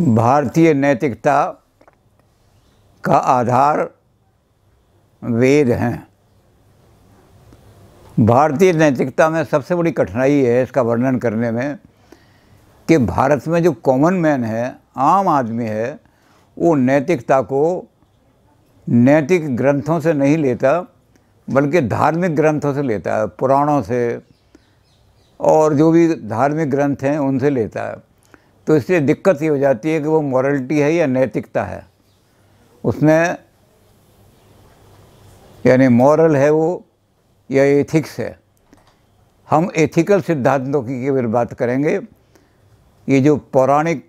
भारतीय नैतिकता का आधार वेद हैं भारतीय नैतिकता में सबसे बड़ी कठिनाई है इसका वर्णन करने में कि भारत में जो कॉमन मैन है आम आदमी है वो नैतिकता को नैतिक ग्रंथों से नहीं लेता बल्कि धार्मिक ग्रंथों से लेता है पुराणों से और जो भी धार्मिक ग्रंथ हैं उनसे लेता है तो इसलिए दिक्कत ये हो जाती है कि वो मॉरलिटी है या नैतिकता है उसमें यानी मॉरल है वो या एथिक्स है हम एथिकल सिद्धांतों की केवल बात करेंगे ये जो पौराणिक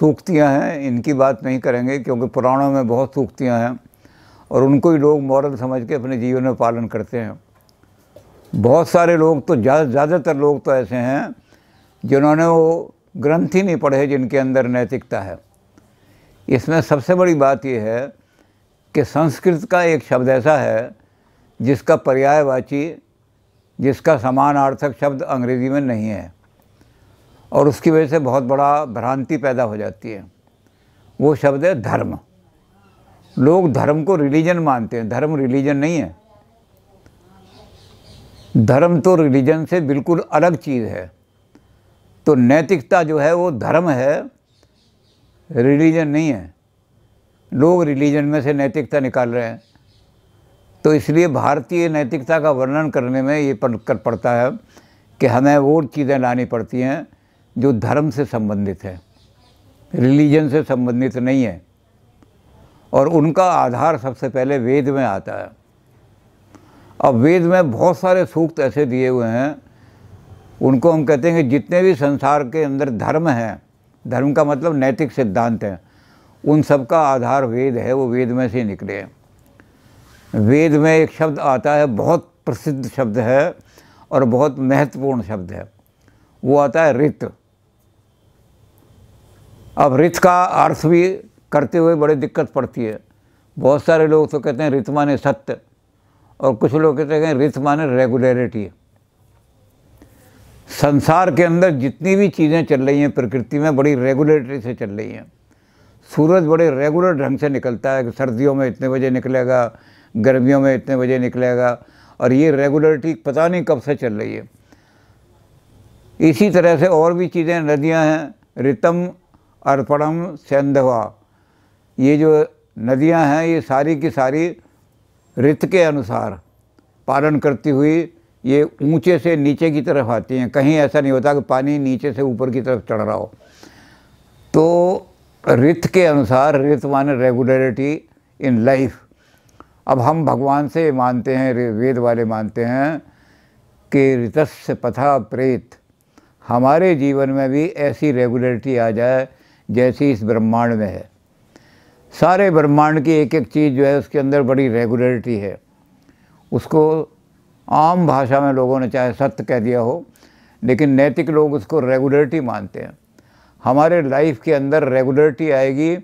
सूक्तियाँ हैं इनकी बात नहीं करेंगे क्योंकि पुराणों में बहुत सूक्तियाँ हैं और उनको ही लोग मॉरल समझ के अपने जीवन में पालन करते हैं बहुत सारे लोग तो ज़्यादातर लोग तो ऐसे हैं जिन्होंने वो ग्रंथ ही नहीं पढ़े जिनके अंदर नैतिकता है इसमें सबसे बड़ी बात यह है कि संस्कृत का एक शब्द ऐसा है जिसका पर्यायवाची जिसका समानार्थक शब्द अंग्रेज़ी में नहीं है और उसकी वजह से बहुत बड़ा भ्रांति पैदा हो जाती है वो शब्द है धर्म लोग धर्म को रिलीजन मानते हैं धर्म रिलीजन नहीं है धर्म तो रिलीजन से बिल्कुल अलग चीज़ है तो नैतिकता जो है वो धर्म है रिलीजन नहीं है लोग रिलीजन में से नैतिकता निकाल रहे हैं तो इसलिए भारतीय नैतिकता का वर्णन करने में ये कर पड़ता है कि हमें वो चीज़ें लानी पड़ती हैं जो धर्म से संबंधित है रिलीजन से संबंधित नहीं है और उनका आधार सबसे पहले वेद में आता है अब वेद में बहुत सारे सूक्त ऐसे दिए हुए हैं उनको हम कहते हैं कि जितने भी संसार के अंदर धर्म हैं धर्म का मतलब नैतिक सिद्धांत हैं उन सब का आधार वेद है वो वेद में से निकले हैं वेद में एक शब्द आता है बहुत प्रसिद्ध शब्द है और बहुत महत्वपूर्ण शब्द है वो आता है रित अब रित का अर्थ भी करते हुए बड़ी दिक्कत पड़ती है बहुत सारे लोग तो कहते हैं रित माने सत्य और कुछ लोग कहते हैं रित माने रेगुलरिटी संसार के अंदर जितनी भी चीज़ें चल रही हैं प्रकृति में बड़ी रेगुलेटरी से चल रही हैं सूरज बड़े रेगुलर ढंग से निकलता है कि सर्दियों में इतने बजे निकलेगा गर्मियों में इतने बजे निकलेगा और ये रेगुलरिटी पता नहीं कब से चल रही है इसी तरह से और भी चीज़ें नदियां हैं रितम अर्पणम सेंधवा ये जो नदियां हैं ये सारी की सारी रित के अनुसार पालन करती हुई ये ऊंचे से नीचे की तरफ आती हैं कहीं ऐसा नहीं होता कि पानी नीचे से ऊपर की तरफ चढ़ रहा हो तो रित के अनुसार रित माने रेगुलरिटी इन लाइफ अब हम भगवान से मानते हैं वेद वाले मानते हैं कि ऋतस्य पथा प्रेत हमारे जीवन में भी ऐसी रेगुलरिटी आ जाए जैसी इस ब्रह्मांड में है सारे ब्रह्मांड की एक एक चीज़ जो है उसके अंदर बड़ी रेगुलरिटी है उसको आम भाषा में लोगों ने चाहे सत्य कह दिया हो लेकिन नैतिक लोग उसको रेगुलरिटी मानते हैं हमारे लाइफ के अंदर रेगुलरिटी आएगी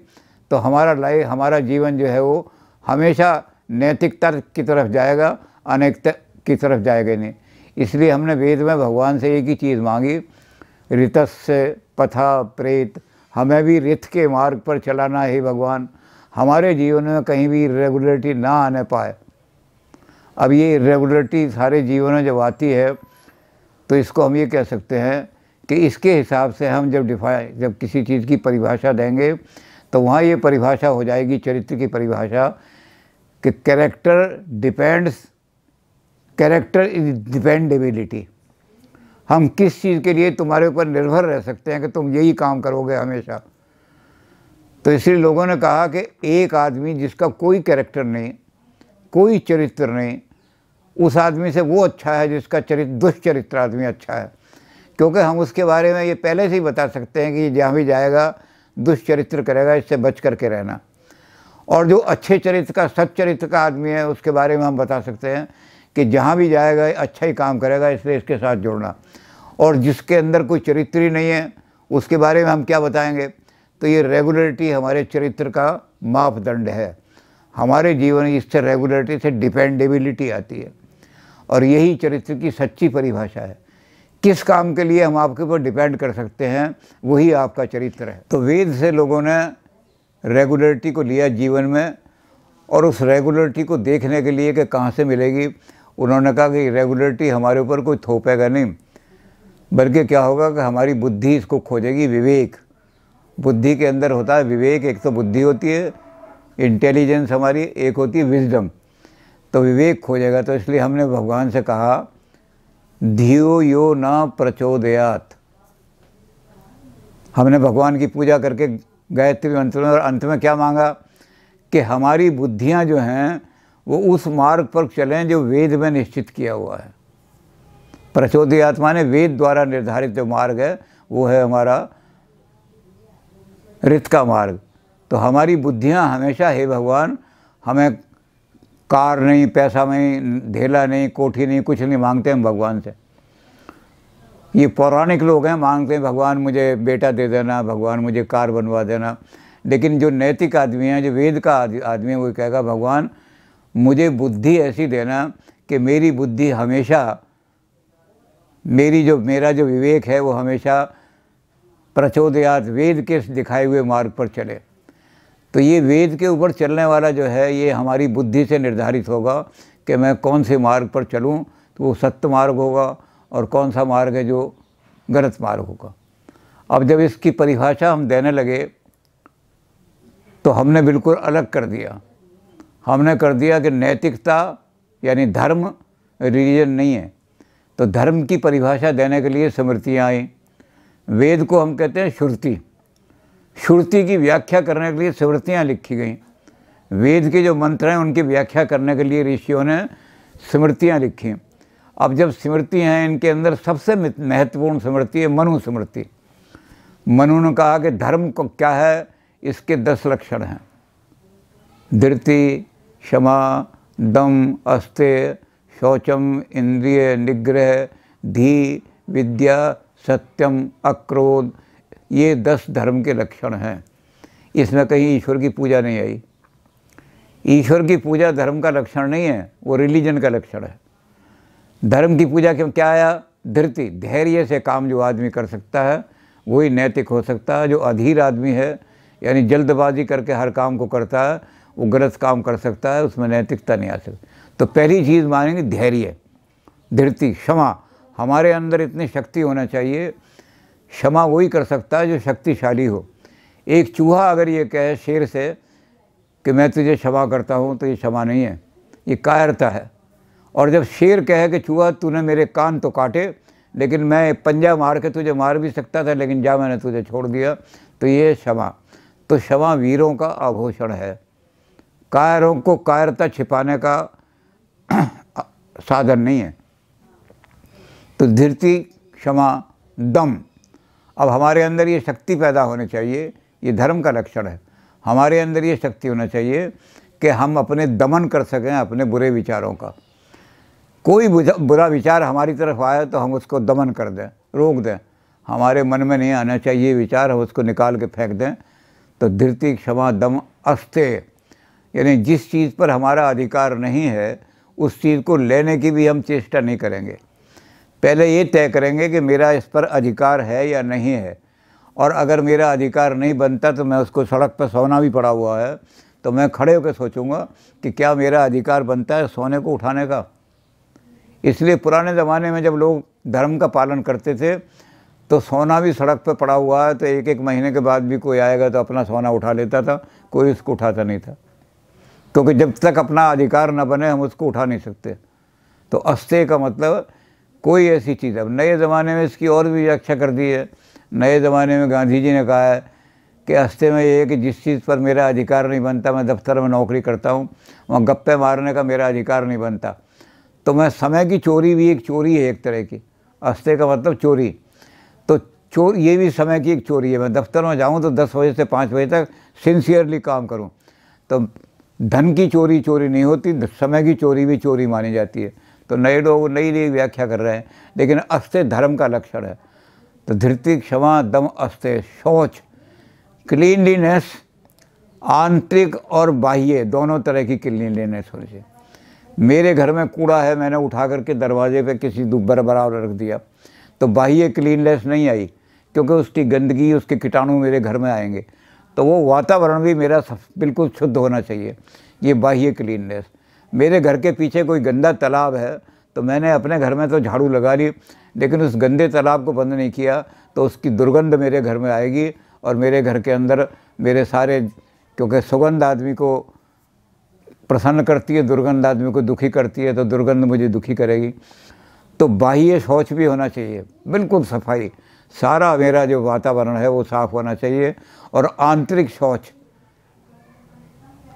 तो हमारा लाइफ हमारा जीवन जो है वो हमेशा नैतिकता की तरफ जाएगा अनैतिक की तरफ जाएगा नहीं इसलिए हमने वेद में भगवान से एक ही चीज़ मांगी से पथा प्रेत हमें भी रिथ के मार्ग पर चलाना है भगवान हमारे जीवन में कहीं भी रेगुलरिटी ना आने पाए अब ये रेगुलरिटी सारे जीवन में जब आती है तो इसको हम ये कह सकते हैं कि इसके हिसाब से हम जब डिफाइन जब किसी चीज़ की परिभाषा देंगे तो वहाँ ये परिभाषा हो जाएगी चरित्र की परिभाषा कि character depends character is dependability हम किस चीज़ के लिए तुम्हारे ऊपर निर्भर रह सकते हैं कि तुम यही काम करोगे हमेशा तो इसलिए लोगों ने कहा कि एक आदमी जिसका कोई कैरेक्टर नहीं कोई चरित्र नहीं उस आदमी से वो अच्छा है जिसका चरित्र दुष्चरित्र आदमी अच्छा है क्योंकि हम उसके बारे में ये पहले से ही बता सकते हैं कि जहाँ भी जाएगा दुष्चरित्र करेगा इससे बच कर के रहना और जो अच्छे चरित्र का सच्चरित्र का आदमी है उसके बारे में हम बता सकते हैं कि जहाँ भी जाएगा अच्छा ही काम करेगा इसलिए इसके साथ जोड़ना और जिसके अंदर कोई चरित्र ही नहीं है उसके बारे में हम क्या बताएंगे तो ये रेगुलरिटी हमारे चरित्र का मापदंड है हमारे जीवन इससे रेगुलरिटी से डिपेंडेबिलिटी आती है और यही चरित्र की सच्ची परिभाषा है किस काम के लिए हम आपके ऊपर डिपेंड कर सकते हैं वही आपका चरित्र है तो वेद से लोगों ने रेगुलरिटी को लिया जीवन में और उस रेगुलरिटी को देखने के लिए कि कहाँ से मिलेगी उन्होंने कहा कि रेगुलरिटी हमारे ऊपर कोई थोपेगा नहीं बल्कि क्या होगा कि हमारी बुद्धि इसको खोजेगी विवेक बुद्धि के अंदर होता है विवेक एक तो बुद्धि होती है इंटेलिजेंस हमारी एक होती है विजडम तो विवेक खो जाएगा तो इसलिए हमने भगवान से कहा धियो यो ना प्रचोदयात हमने भगवान की पूजा करके गायत्री मंत्र में और अंत में क्या मांगा कि हमारी बुद्धियां जो हैं वो उस मार्ग पर चलें जो वेद में निश्चित किया हुआ है प्रचोदयात माने ने वेद द्वारा निर्धारित जो मार्ग है वो है हमारा रित का मार्ग तो हमारी बुद्धियाँ हमेशा हे भगवान हमें कार नहीं पैसा नहीं ढेला नहीं कोठी नहीं कुछ नहीं मांगते हम भगवान से ये पौराणिक लोग हैं मांगते हैं भगवान मुझे बेटा दे देना भगवान मुझे कार बनवा देना लेकिन जो नैतिक आदमी हैं जो वेद का आदमी है वो कहेगा भगवान मुझे बुद्धि ऐसी देना कि मेरी बुद्धि हमेशा मेरी जो मेरा जो विवेक है वो हमेशा प्रचोदयात वेद के दिखाए हुए मार्ग पर चले तो ये वेद के ऊपर चलने वाला जो है ये हमारी बुद्धि से निर्धारित होगा कि मैं कौन से मार्ग पर चलूँ तो वो सत्य मार्ग होगा और कौन सा मार्ग है जो गलत मार्ग होगा अब जब इसकी परिभाषा हम देने लगे तो हमने बिल्कुल अलग कर दिया हमने कर दिया कि नैतिकता यानी धर्म रिलीजन नहीं है तो धर्म की परिभाषा देने के लिए स्मृतियाँ आई वेद को हम कहते हैं श्रुति श्रुति की व्याख्या करने के लिए स्मृतियाँ लिखी गई वेद के जो मंत्र हैं उनकी व्याख्या करने के लिए ऋषियों ने स्मृतियाँ लिखी अब जब स्मृति हैं इनके अंदर सबसे महत्वपूर्ण स्मृति है मनु स्मृति मनु ने कहा कि धर्म को क्या है इसके दस लक्षण हैं धृति क्षमा दम अस्त्य शौचम इंद्रिय निग्रह धी विद्या सत्यम अक्रोध ये दस धर्म के लक्षण हैं इसमें कहीं ईश्वर की पूजा नहीं आई ईश्वर की पूजा धर्म का लक्षण नहीं है वो रिलीजन का लक्षण है धर्म की पूजा क्यों क्या आया धृति धैर्य से काम जो आदमी कर सकता है वही नैतिक हो सकता है जो अधीर आदमी है यानी जल्दबाजी करके हर काम को करता है वो गलत काम कर सकता है उसमें नैतिकता नहीं आ सकती तो पहली चीज़ मानेंगे धैर्य धृति क्षमा हमारे अंदर इतनी शक्ति होना चाहिए क्षमा वही कर सकता है जो शक्तिशाली हो एक चूहा अगर ये कहे शेर से कि मैं तुझे क्षमा करता हूँ तो ये क्षमा नहीं है ये कायरता है और जब शेर कहे कि चूहा तूने मेरे कान तो काटे लेकिन मैं पंजा मार के तुझे मार भी सकता था लेकिन जा मैंने तुझे छोड़ दिया तो ये क्षमा तो क्षमा वीरों का आभूषण है कायरों को कायरता छिपाने का साधन नहीं है तो धृति क्षमा दम अब हमारे अंदर ये शक्ति पैदा होनी चाहिए ये धर्म का लक्षण है हमारे अंदर ये शक्ति होना चाहिए कि हम अपने दमन कर सकें अपने बुरे विचारों का कोई बुरा विचार हमारी तरफ आया तो हम उसको दमन कर दें रोक दें हमारे मन में नहीं आना चाहिए विचार हम उसको निकाल के फेंक दें तो धृति क्षमा दम अस्ते यानी जिस चीज़ पर हमारा अधिकार नहीं है उस चीज़ को लेने की भी हम चेष्टा नहीं करेंगे पहले ये तय करेंगे कि मेरा इस पर अधिकार है या नहीं है और अगर मेरा अधिकार नहीं बनता तो मैं उसको सड़क पर सोना भी पड़ा हुआ है तो मैं खड़े होकर सोचूंगा कि क्या मेरा अधिकार बनता है सोने को उठाने का इसलिए पुराने ज़माने में जब लोग धर्म का पालन करते थे तो सोना भी सड़क पर पड़ा हुआ है तो एक एक महीने के बाद भी कोई आएगा तो अपना सोना उठा लेता था कोई उसको उठाता नहीं था क्योंकि जब तक अपना अधिकार न बने हम उसको उठा नहीं सकते तो अस्ते का मतलब कोई ऐसी चीज़ अब नए ज़माने में इसकी और भी व्याख्या कर दी है नए ज़माने में गांधी जी ने कहा है कि हस्ते में ये है कि जिस चीज़ पर मेरा अधिकार नहीं बनता मैं दफ्तर में नौकरी करता हूँ वहाँ गप्पे मारने का मेरा अधिकार नहीं बनता तो मैं समय की चोरी भी एक चोरी है एक तरह की हस्ते का मतलब चोरी तो चोर ये भी समय की एक चोरी है मैं दफ्तर में जाऊँ तो दस बजे से पाँच बजे तक सिंसियरली काम करूँ तो धन की चोरी चोरी नहीं होती समय की चोरी भी चोरी मानी जाती है तो नए लोग नई नई व्याख्या कर रहे हैं लेकिन अस्ते धर्म का लक्षण है तो धृति क्षमा दम अस्ते शौच क्लीनलीनेस आंतरिक और बाह्य दोनों तरह की क्लीनलीनेस होनी चाहिए मेरे घर में कूड़ा है मैंने उठा करके दरवाजे पे किसी दुब्बर बराबर रख दिया तो बाह्य क्लीनलेस नहीं आई क्योंकि उसकी गंदगी उसके कीटाणु मेरे घर में आएंगे तो वो वातावरण भी मेरा बिल्कुल शुद्ध होना चाहिए ये बाह्य क्लीननेस मेरे घर के पीछे कोई गंदा तालाब है तो मैंने अपने घर में तो झाड़ू लगा ली लेकिन उस गंदे तालाब को बंद नहीं किया तो उसकी दुर्गंध मेरे घर में आएगी और मेरे घर के अंदर मेरे सारे क्योंकि सुगंध आदमी को प्रसन्न करती है दुर्गंध आदमी को दुखी करती है तो दुर्गंध मुझे दुखी करेगी तो बाह्य शौच भी होना चाहिए बिल्कुल सफाई सारा मेरा जो वातावरण है वो साफ़ होना चाहिए और आंतरिक शौच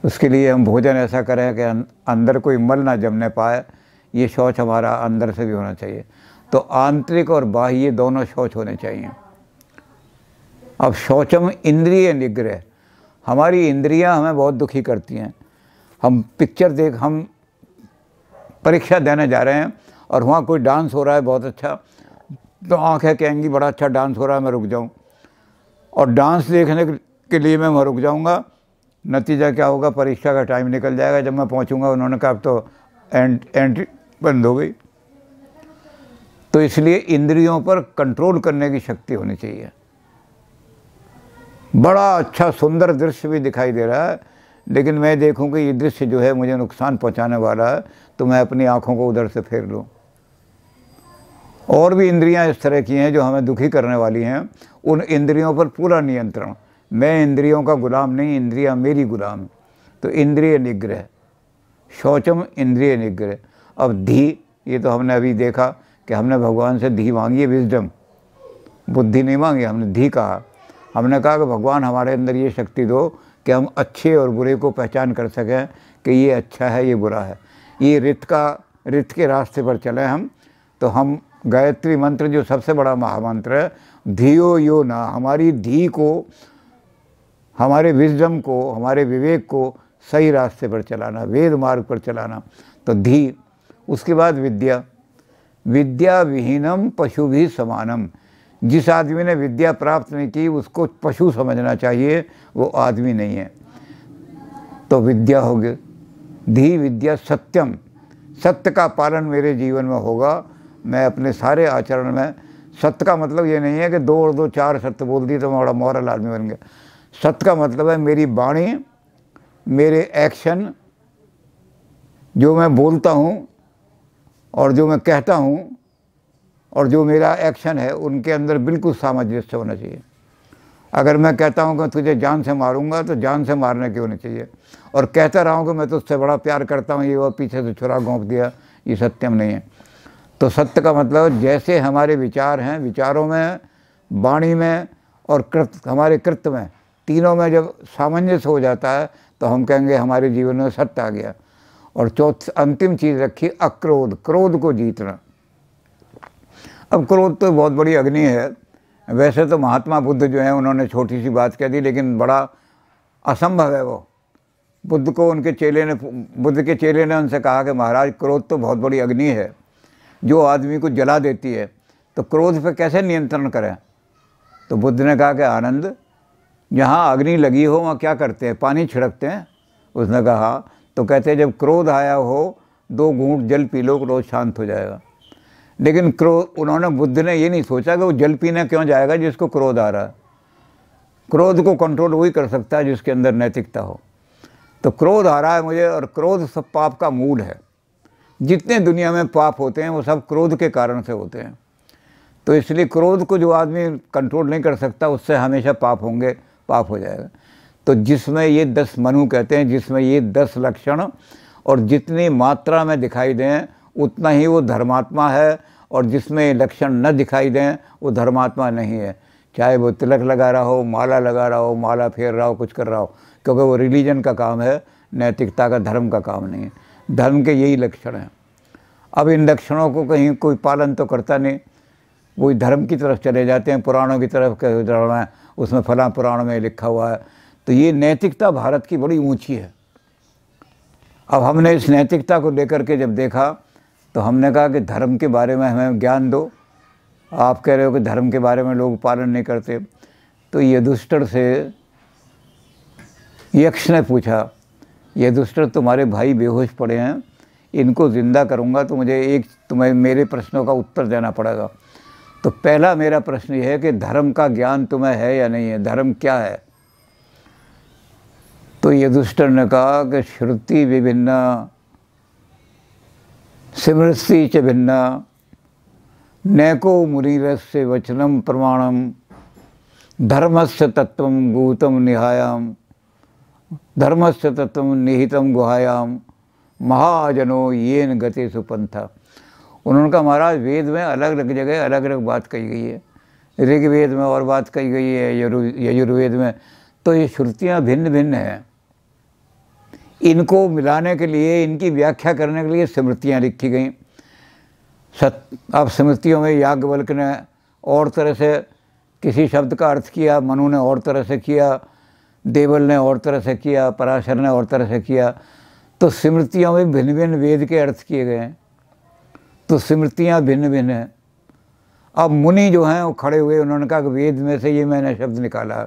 उसके लिए हम भोजन ऐसा करें कि अं-, अंदर कोई मल ना जमने पाए ये शौच हमारा अंदर से भी होना चाहिए तो आंतरिक और बाह्य दोनों शौच होने चाहिए अब शौचम इंद्रिय निग्रह हमारी इंद्रियां हमें बहुत दुखी करती हैं हम पिक्चर देख हम परीक्षा देने जा रहे हैं और वहाँ कोई डांस हो रहा है बहुत अच्छा तो आंखें कहेंगी बड़ा अच्छा डांस हो रहा है मैं रुक जाऊँ और डांस देखने के लिए मैं वहाँ रुक जाऊँगा नतीजा क्या होगा परीक्षा का टाइम निकल जाएगा जब मैं पहुंचूंगा उन्होंने कहा अब तो एंट एंट्री बंद हो गई तो इसलिए इंद्रियों पर कंट्रोल करने की शक्ति होनी चाहिए बड़ा अच्छा सुंदर दृश्य भी दिखाई दे रहा है लेकिन मैं देखूं कि ये दृश्य जो है मुझे नुकसान पहुंचाने वाला है तो मैं अपनी आंखों को उधर से फेर लूँ और भी इंद्रियां इस तरह की हैं जो हमें दुखी करने वाली हैं उन इंद्रियों पर पूरा नियंत्रण मैं इंद्रियों का गुलाम नहीं इंद्रिया मेरी गुलाम तो इंद्रिय निग्रह शौचम इंद्रिय निग्रह अब धी ये तो हमने अभी देखा कि हमने भगवान से धी मांगी है विजडम बुद्धि नहीं मांगी हमने धी कहा हमने कहा कि भगवान हमारे अंदर ये शक्ति दो कि हम अच्छे और बुरे को पहचान कर सकें कि ये अच्छा है ये बुरा है ये रित का रित के रास्ते पर चले हम तो हम गायत्री मंत्र जो सबसे बड़ा महामंत्र है धियो यो ना हमारी धी को हमारे विजडम को हमारे विवेक को सही रास्ते पर चलाना वेद मार्ग पर चलाना तो धी उसके बाद विद्या विद्या विहीनम पशु भी समानम जिस आदमी ने विद्या प्राप्त नहीं की उसको पशु समझना चाहिए वो आदमी नहीं है तो विद्या होगी धी विद्या सत्यम सत्य का पालन मेरे जीवन में होगा मैं अपने सारे आचरण में सत्य का मतलब ये नहीं है कि दो और दो चार सत्य बोल दिए तो मैं बड़ा मॉरल आदमी बन गया सत का मतलब है मेरी वाणी मेरे एक्शन जो मैं बोलता हूँ और जो मैं कहता हूँ और जो मेरा एक्शन है उनके अंदर बिल्कुल सामंजस्य होना चाहिए अगर मैं कहता हूँ कि तुझे जान से मारूंगा तो जान से मारने के होने चाहिए और कहता रहा हूँ कि मैं तुझसे उससे बड़ा प्यार करता हूँ ये वो पीछे से छुरा घोंप दिया ये सत्यम नहीं है तो सत्य का मतलब जैसे हमारे विचार हैं विचारों में वाणी में और कृत हमारे कृत्य में तीनों में जब सामंजस्य हो जाता है तो हम कहेंगे हमारे जीवन में सत्य आ गया और चौथ अंतिम चीज़ रखी अक्रोध क्रोध को जीतना अब क्रोध तो बहुत बड़ी अग्नि है वैसे तो महात्मा बुद्ध जो है उन्होंने छोटी सी बात कह दी लेकिन बड़ा असंभव है वो बुद्ध को उनके चेले ने बुद्ध के चेले ने उनसे कहा कि महाराज क्रोध तो बहुत बड़ी अग्नि है जो आदमी को जला देती है तो क्रोध पर कैसे नियंत्रण करें तो बुद्ध ने कहा कि आनंद जहाँ अग्नि लगी हो वहाँ क्या करते हैं पानी छिड़कते हैं उसने कहा तो कहते हैं जब क्रोध आया हो दो घूंट जल पी लो क्रोध शांत हो जाएगा लेकिन क्रोध उन्होंने बुद्ध ने ये नहीं सोचा कि वो जल पीने क्यों जाएगा जिसको क्रोध आ रहा है क्रोध को कंट्रोल वही कर सकता है जिसके अंदर नैतिकता हो तो क्रोध आ रहा है मुझे और क्रोध सब पाप का मूल है जितने दुनिया में पाप होते हैं वो सब क्रोध के कारण से होते हैं तो इसलिए क्रोध को जो आदमी कंट्रोल नहीं कर सकता उससे हमेशा पाप होंगे पाप हो जाएगा तो जिसमें ये दस मनु कहते हैं जिसमें ये दस लक्षण और जितनी मात्रा में दिखाई दें उतना ही वो धर्मात्मा है और जिसमें लक्षण न दिखाई दें वो धर्मात्मा नहीं है चाहे वो तिलक लगा रहा हो माला लगा रहा हो माला फेर रहा हो कुछ कर रहा हो क्योंकि वो रिलीजन का काम है नैतिकता का धर्म का काम नहीं है धर्म के यही लक्षण हैं अब इन लक्षणों को कहीं कोई पालन तो करता नहीं वो धर्म की तरफ चले जाते हैं पुराणों की तरफ उसमें फला पुराण में लिखा हुआ है तो ये नैतिकता भारत की बड़ी ऊंची है अब हमने इस नैतिकता को लेकर के जब देखा तो हमने कहा कि धर्म के बारे में हमें ज्ञान दो आप कह रहे हो कि धर्म के बारे में लोग पालन नहीं करते तो युधिष्ठर से यक्ष ने पूछा युधिष्ठर तुम्हारे भाई बेहोश पड़े हैं इनको ज़िंदा करूँगा तो मुझे एक तुम्हें मेरे प्रश्नों का उत्तर देना पड़ेगा तो पहला मेरा प्रश्न यह है कि धर्म का ज्ञान तुम्हें है या नहीं है धर्म क्या है तो युधिष्ठर ने कहा कि श्रुति विभिन्न स्मृति च भिन्ना नैको मुनिरस से वचनम प्रमाणम धर्मस्य तत्व भूतम निहायाम धर्मस्य तत्व निहितम गुहायाम महाजनो येन गति सुपंथा उन्होंने कहा महाराज वेद में अलग अलग जगह अलग अलग बात कही गई है ऋग्वेद में और बात कही गई है यजुर्वेद में तो ये श्रुतियाँ भिन्न भिन्न हैं इनको मिलाने के लिए इनकी व्याख्या करने के लिए स्मृतियाँ लिखी गई सत अब स्मृतियों में याज्ञवल्क ने और तरह से किसी शब्द का अर्थ किया मनु ने और तरह से किया देवल ने और तरह से किया पराशर ने और तरह से किया तो स्मृतियों में भिन्न भिन्न वेद के अर्थ किए गए हैं तो स्मृतियाँ भिन्न भिन्न हैं अब मुनि जो हैं वो खड़े हुए उन्होंने कहा कि वेद में से ये मैंने शब्द निकाला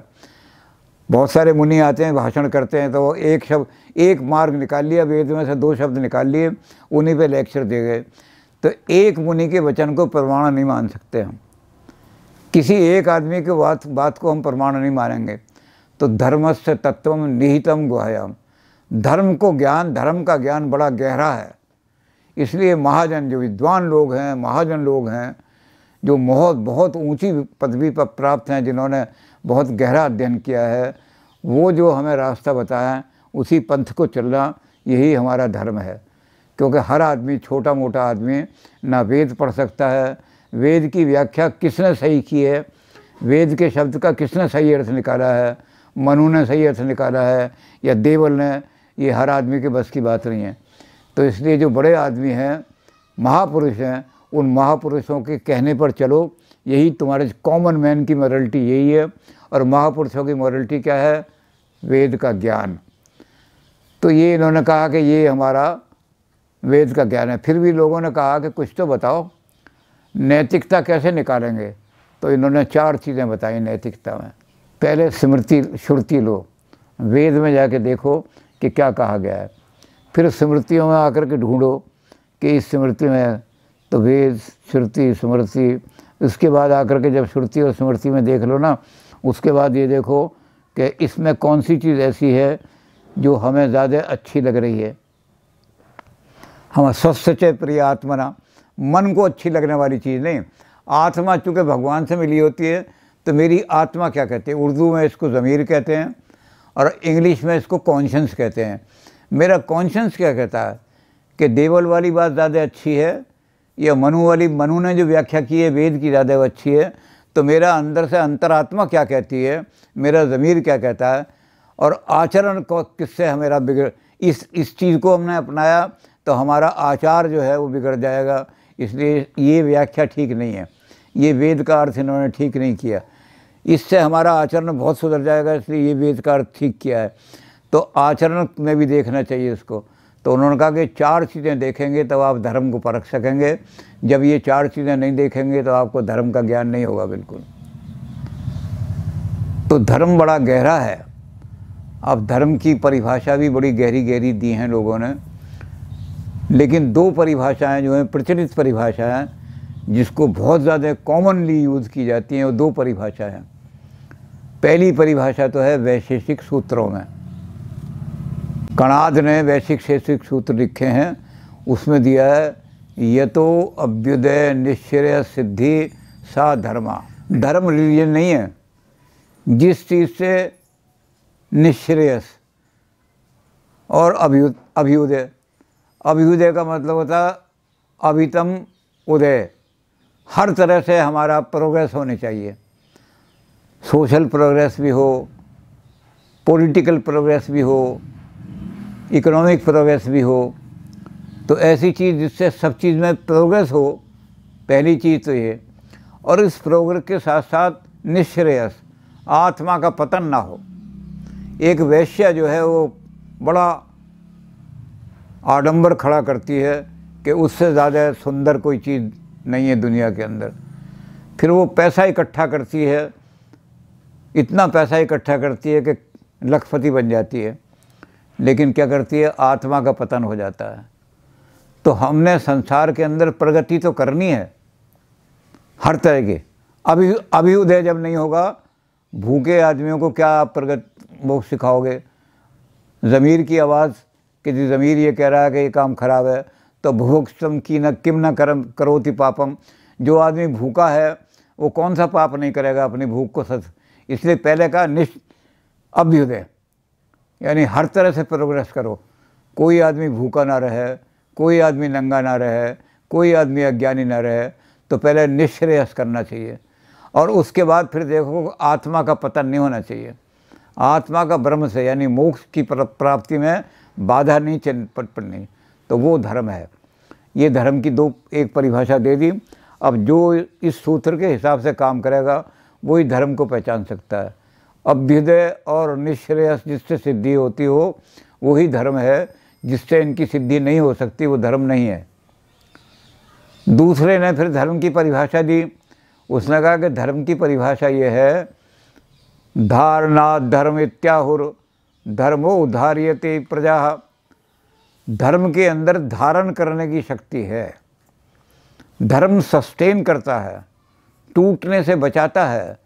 बहुत सारे मुनि आते हैं भाषण करते हैं तो एक शब्द एक मार्ग निकाल लिया वेद में से दो शब्द निकाल लिए उन्हीं पे लेक्चर दे गए तो एक मुनि के वचन को प्रमाण नहीं मान सकते हम किसी एक आदमी के बात बात को हम प्रमाण नहीं मानेंगे तो धर्म से तत्व निहितम गुहायाम धर्म को ज्ञान धर्म का ज्ञान बड़ा गहरा है इसलिए महाजन जो विद्वान लोग हैं महाजन लोग हैं जो बहुत बहुत ऊंची पदवी पर प्राप्त हैं जिन्होंने बहुत गहरा अध्ययन किया है वो जो हमें रास्ता बताया उसी पंथ को चलना यही हमारा धर्म है क्योंकि हर आदमी छोटा मोटा आदमी ना वेद पढ़ सकता है वेद की व्याख्या किसने सही की है वेद के शब्द का किसने सही अर्थ निकाला है मनु ने सही अर्थ निकाला है या देवल ने ये हर आदमी के बस की बात नहीं है तो इसलिए जो बड़े आदमी हैं महापुरुष हैं उन महापुरुषों के कहने पर चलो यही तुम्हारे कॉमन मैन की मॉरलिटी यही है और महापुरुषों की मॉरलिटी क्या है वेद का ज्ञान तो ये इन्होंने कहा कि ये हमारा वेद का ज्ञान है फिर भी लोगों ने कहा कि कुछ तो बताओ नैतिकता कैसे निकालेंगे तो इन्होंने चार चीज़ें बताई नैतिकता में पहले स्मृति श्रुति लो वेद में जाके देखो कि क्या कहा गया है फिर स्मृतियों में आकर के ढूंढो कि इस स्मृति में तो वेद श्रुति स्मृति इसके बाद आकर के जब श्रुति और स्मृति में देख लो ना उसके बाद ये देखो कि इसमें कौन सी चीज़ ऐसी है जो हमें ज़्यादा अच्छी लग रही है हम सस्वचय प्रिय आत्मना मन को अच्छी लगने वाली चीज़ नहीं आत्मा चूँकि भगवान से मिली होती है तो मेरी आत्मा क्या कहते हैं उर्दू में इसको ज़मीर कहते हैं और इंग्लिश में इसको कॉन्शंस कहते हैं मेरा कॉन्शंस क्या कहता है कि देवल वाली बात ज़्यादा अच्छी है या मनु वाली मनु ने जो व्याख्या की है वेद की ज़्यादा अच्छी है तो मेरा अंदर से अंतरात्मा क्या कहती है मेरा ज़मीर क्या कहता है और आचरण को किससे हमारा बिगड़ इस इस चीज़ को हमने अपनाया तो हमारा आचार जो है वो बिगड़ जाएगा इसलिए ये व्याख्या ठीक नहीं है ये वेद का अर्थ इन्होंने ठीक नहीं किया इससे हमारा आचरण बहुत सुधर जाएगा इसलिए ये वेद का अर्थ ठीक किया है तो आचरण में भी देखना चाहिए उसको तो उन्होंने कहा कि चार चीज़ें देखेंगे तब तो आप धर्म को परख सकेंगे जब ये चार चीज़ें नहीं देखेंगे तो आपको धर्म का ज्ञान नहीं होगा बिल्कुल तो धर्म बड़ा गहरा है अब धर्म की परिभाषा भी बड़ी गहरी गहरी दी हैं लोगों ने लेकिन दो परिभाषाएं जो हैं प्रचलित परिभाषाएं जिसको बहुत ज़्यादा कॉमनली यूज़ की जाती हैं वो दो परिभाषाएं हैं पहली परिभाषा तो है वैशेषिक सूत्रों में कणाद ने वैश्विक शैक्षिक सूत्र लिखे हैं उसमें दिया है ये तो अभ्युदय निश्चर्य सिद्धि सा धर्मा धर्म रिलीजन नहीं है जिस चीज़ से निश्रेयस और अभ्यु अभ्युदय अभ्युदय का मतलब होता अभितम उदय हर तरह से हमारा प्रोग्रेस होने चाहिए सोशल प्रोग्रेस भी हो पॉलिटिकल प्रोग्रेस भी हो इकोनॉमिक प्रोग्रेस भी हो तो ऐसी चीज़ जिससे सब चीज़ में प्रोग्रेस हो पहली चीज़ तो ये और इस प्रोग्रेस के साथ साथ निश्रेयस आत्मा का पतन ना हो एक वैश्य जो है वो बड़ा आडंबर खड़ा करती है कि उससे ज़्यादा सुंदर कोई चीज़ नहीं है दुनिया के अंदर फिर वो पैसा इकट्ठा करती है इतना पैसा इकट्ठा करती है कि लखपति बन जाती है लेकिन क्या करती है आत्मा का पतन हो जाता है तो हमने संसार के अंदर प्रगति तो करनी है हर तरह की अभी अभी उदय जब नहीं होगा भूखे आदमियों को क्या आप प्रगत वो सिखाओगे ज़मीर की आवाज़ किसी ज़मीर ये कह रहा है कि ये काम खराब है तो भूखम की न किम न करम करोती पापम जो आदमी भूखा है वो कौन सा पाप नहीं करेगा अपनी भूख को सच इसलिए पहले का निश्च अभ्युदय यानी हर तरह से प्रोग्रेस करो कोई आदमी भूखा ना रहे कोई आदमी नंगा ना रहे कोई आदमी अज्ञानी ना रहे तो पहले निश्रेयस करना चाहिए और उसके बाद फिर देखो आत्मा का पतन नहीं होना चाहिए आत्मा का ब्रह्म से यानी मोक्ष की प्राप्ति में बाधा नहीं चल पड़नी तो वो धर्म है ये धर्म की दो एक परिभाषा दे दी अब जो इस सूत्र के हिसाब से काम करेगा वही धर्म को पहचान सकता है अभ्युदय और निश्रेयस जिससे सिद्धि होती हो वही धर्म है जिससे इनकी सिद्धि नहीं हो सकती वो धर्म नहीं है दूसरे ने फिर धर्म की परिभाषा दी उसने कहा कि धर्म की परिभाषा ये है धारणा धर्म इत्याहुर धर्मो उद्धार्यते प्रजा धर्म के अंदर धारण करने की शक्ति है धर्म सस्टेन करता है टूटने से बचाता है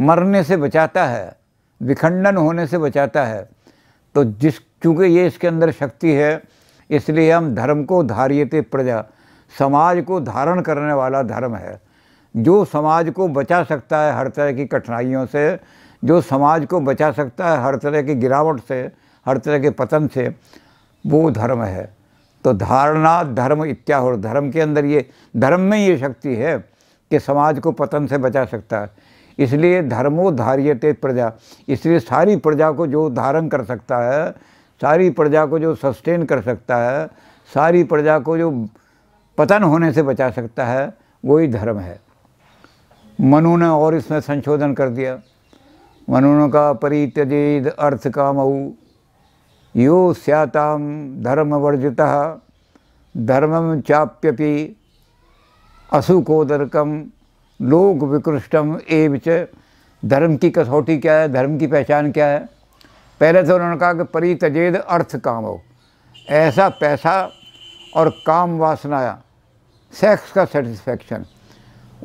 मरने से बचाता है विखंडन होने से बचाता है तो जिस चूँकि ये इसके अंदर शक्ति है इसलिए हम धर्म को धारियते प्रजा समाज को धारण करने वाला धर्म है जो समाज को बचा सकता है हर तरह की कठिनाइयों से जो समाज को बचा सकता है हर तरह की गिरावट से हर तरह के पतन से वो धर्म है तो धारणा धर्म इत्याहुर धर्म के अंदर ये धर्म में ये शक्ति है कि समाज को पतन से बचा सकता है इसलिए धर्मो धार्यते प्रजा इसलिए सारी प्रजा को जो धारण कर सकता है सारी प्रजा को जो सस्टेन कर सकता है सारी प्रजा को जो पतन होने से बचा सकता है वही धर्म है मनु ने और इसमें संशोधन कर दिया मनु का परित्यजेद अर्थ का मऊ यो स्याताम धर्म वर्जिता धर्मम चाप्यपि असुकोदरकम लोक विकृष्टम ए बिच धर्म की कसौटी क्या है धर्म की पहचान क्या है पहले तो उन्होंने कहा कि परी तजेद अर्थ काम हो ऐसा पैसा और काम वासनाया सेक्स का सेटिस्फेक्शन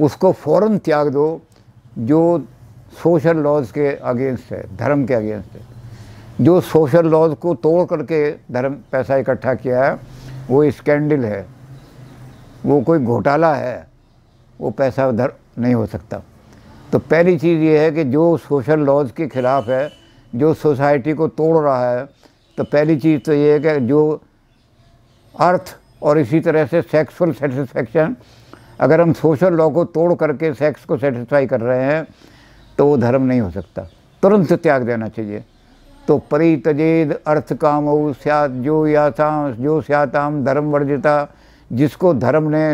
उसको फ़ौर त्याग दो जो सोशल लॉज के अगेंस्ट है धर्म के अगेंस्ट है जो सोशल लॉज को तोड़ करके धर्म पैसा इकट्ठा किया है वो स्कैंडल है वो कोई घोटाला है वो पैसा धर्म नहीं हो सकता तो पहली चीज़ ये है कि जो सोशल लॉज के ख़िलाफ़ है जो सोसाइटी को तोड़ रहा है तो पहली चीज़ तो ये है कि जो अर्थ और इसी तरह से सेक्सुअल सेटिस्फेक्शन अगर हम सोशल लॉ को तोड़ करके सेक्स को सेटिस्फाई कर रहे हैं तो वो धर्म नहीं हो सकता तुरंत त्याग देना चाहिए तो परी तजेद अर्थ काम हो स्या जो या जो स्याताम धर्म वर्जिता जिसको धर्म ने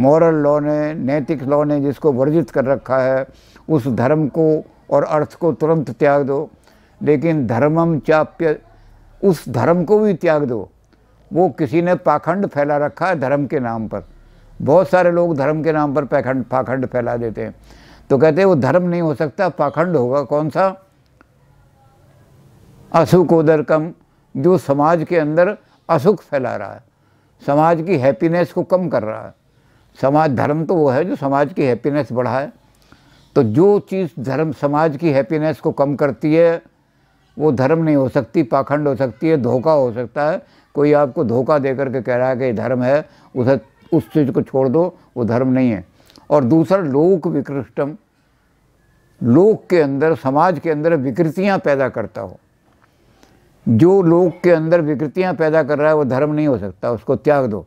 मॉरल लॉ ने नैतिक लॉ ने जिसको वर्जित कर रखा है उस धर्म को और अर्थ को तुरंत त्याग दो लेकिन धर्मम चाप्य उस धर्म को भी त्याग दो वो किसी ने पाखंड फैला रखा है धर्म के नाम पर बहुत सारे लोग धर्म के नाम पर पाखंड पाखंड फैला देते हैं तो कहते हैं वो धर्म नहीं हो सकता पाखंड होगा कौन सा असुख कम जो समाज के अंदर असुख फैला रहा है समाज की हैप्पीनेस को कम कर रहा है समाज धर्म तो वो है जो समाज की हैप्पीनेस बढ़ाए तो जो चीज़ धर्म समाज की हैप्पीनेस को कम करती है वो धर्म नहीं हो सकती पाखंड हो सकती है धोखा हो सकता है कोई आपको धोखा दे करके कह रहा है कि धर्म है उसे उस चीज़ को छोड़ दो वो धर्म नहीं है और दूसरा लोक विकृष्टम लोक के अंदर समाज के अंदर विकृतियां पैदा करता हो जो लोक के अंदर विकृतियां पैदा कर रहा है वो धर्म नहीं हो सकता उसको त्याग दो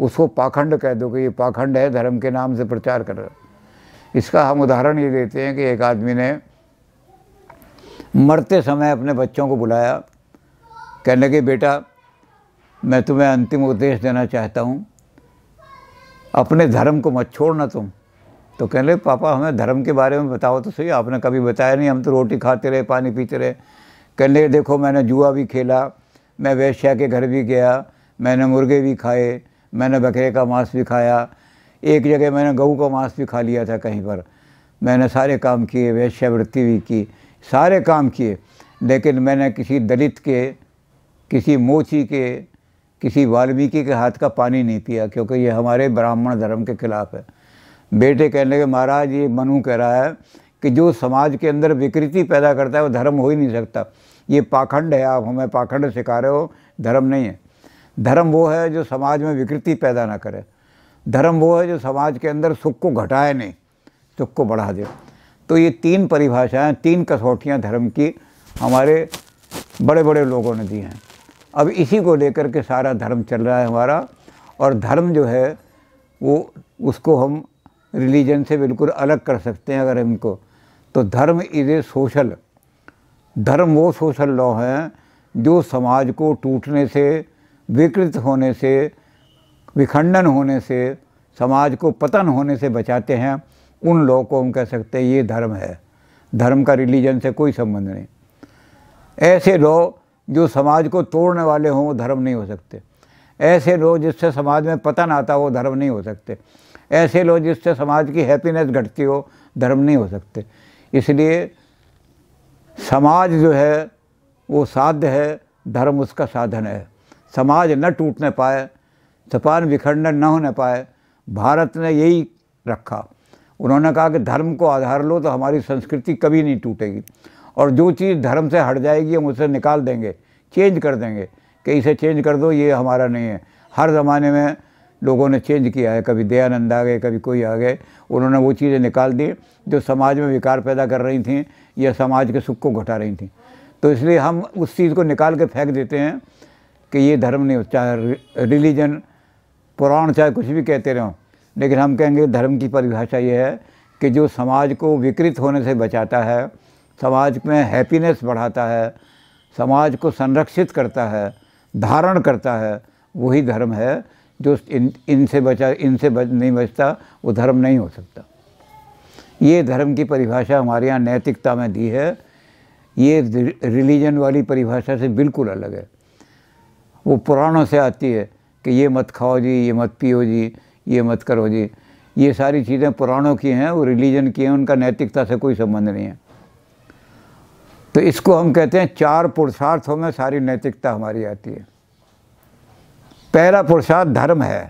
उसको पाखंड कह दो कि ये पाखंड है धर्म के नाम से प्रचार कर रहा इसका हम उदाहरण ये देते हैं कि एक आदमी ने मरते समय अपने बच्चों को बुलाया कहने के बेटा मैं तुम्हें अंतिम उपदेश देना चाहता हूँ अपने धर्म को मत छोड़ना तुम तो कहने लगे पापा हमें धर्म के बारे में बताओ तो सही आपने कभी बताया नहीं हम तो रोटी खाते रहे पानी पीते रहे कहने देखो मैंने जुआ भी खेला मैं वैश्या के घर भी गया मैंने मुर्गे भी खाए मैंने बकरे का मांस भी खाया एक जगह मैंने गऊ का मांस भी खा लिया था कहीं पर मैंने सारे काम किए वैश्यावृत्ति भी की सारे काम किए लेकिन मैंने किसी दलित के किसी मोची के किसी वाल्मीकि के हाथ का पानी नहीं पिया क्योंकि ये हमारे ब्राह्मण धर्म के खिलाफ़ है बेटे कहने लगे महाराज ये मनु कह रहा है कि जो समाज के अंदर विकृति पैदा करता है वो धर्म हो ही नहीं सकता ये पाखंड है आप हमें पाखंड सिखा रहे हो धर्म नहीं है धर्म वो है जो समाज में विकृति पैदा ना करे धर्म वो है जो समाज के अंदर सुख को घटाए नहीं सुख को बढ़ा दे तो ये तीन परिभाषाएं तीन कसौटियां धर्म की हमारे बड़े बड़े लोगों ने दी हैं अब इसी को लेकर के सारा धर्म चल रहा है हमारा और धर्म जो है वो उसको हम रिलीजन से बिल्कुल अलग कर सकते हैं अगर इनको तो धर्म इज़ ए सोशल धर्म वो सोशल लॉ हैं जो समाज को टूटने से विकृत होने से विखंडन होने से समाज को पतन होने से बचाते हैं उन लोगों को हम कह सकते हैं ये धर्म है धर्म का रिलीजन से कोई संबंध नहीं ऐसे लोग जो समाज को तोड़ने वाले हों वो धर्म नहीं हो सकते ऐसे लोग जिससे समाज में पतन आता वो धर्म नहीं हो सकते ऐसे लोग जिससे समाज की हैप्पीनेस घटती हो धर्म नहीं हो सकते इसलिए समाज जो है वो साध्य है धर्म उसका साधन है समाज न टूटने पाए सपान विखंडन न होने पाए भारत ने यही रखा उन्होंने कहा कि धर्म को आधार लो तो हमारी संस्कृति कभी नहीं टूटेगी और जो चीज़ धर्म से हट जाएगी हम उसे निकाल देंगे चेंज कर देंगे कि इसे चेंज कर दो ये हमारा नहीं है हर ज़माने में लोगों ने चेंज किया है कभी दयानंद आ गए कभी कोई आ गए उन्होंने वो चीज़ें निकाल दी जो समाज में विकार पैदा कर रही थी या समाज के सुख को घटा रही थी तो इसलिए हम उस चीज़ को निकाल के फेंक देते हैं कि ये धर्म नहीं होता रिलीजन पुराण चाहे कुछ भी कहते रहो लेकिन हम कहेंगे धर्म की परिभाषा ये है कि जो समाज को विकृत होने से बचाता है समाज में हैप्पीनेस बढ़ाता है समाज को संरक्षित करता है धारण करता है वही धर्म है जो इन इनसे बचा इनसे बच नहीं बचता वो धर्म नहीं हो सकता ये धर्म की परिभाषा हमारे यहाँ नैतिकता में दी है ये रिलीजन वाली परिभाषा से बिल्कुल अलग है वो पुराणों से आती है कि ये मत खाओ जी ये मत पियो जी ये मत करो जी ये सारी चीज़ें पुराणों की हैं वो रिलीजन की हैं उनका नैतिकता से कोई संबंध नहीं है तो इसको हम कहते हैं चार पुरुषार्थों में सारी नैतिकता हमारी आती है पहला पुरुषार्थ धर्म है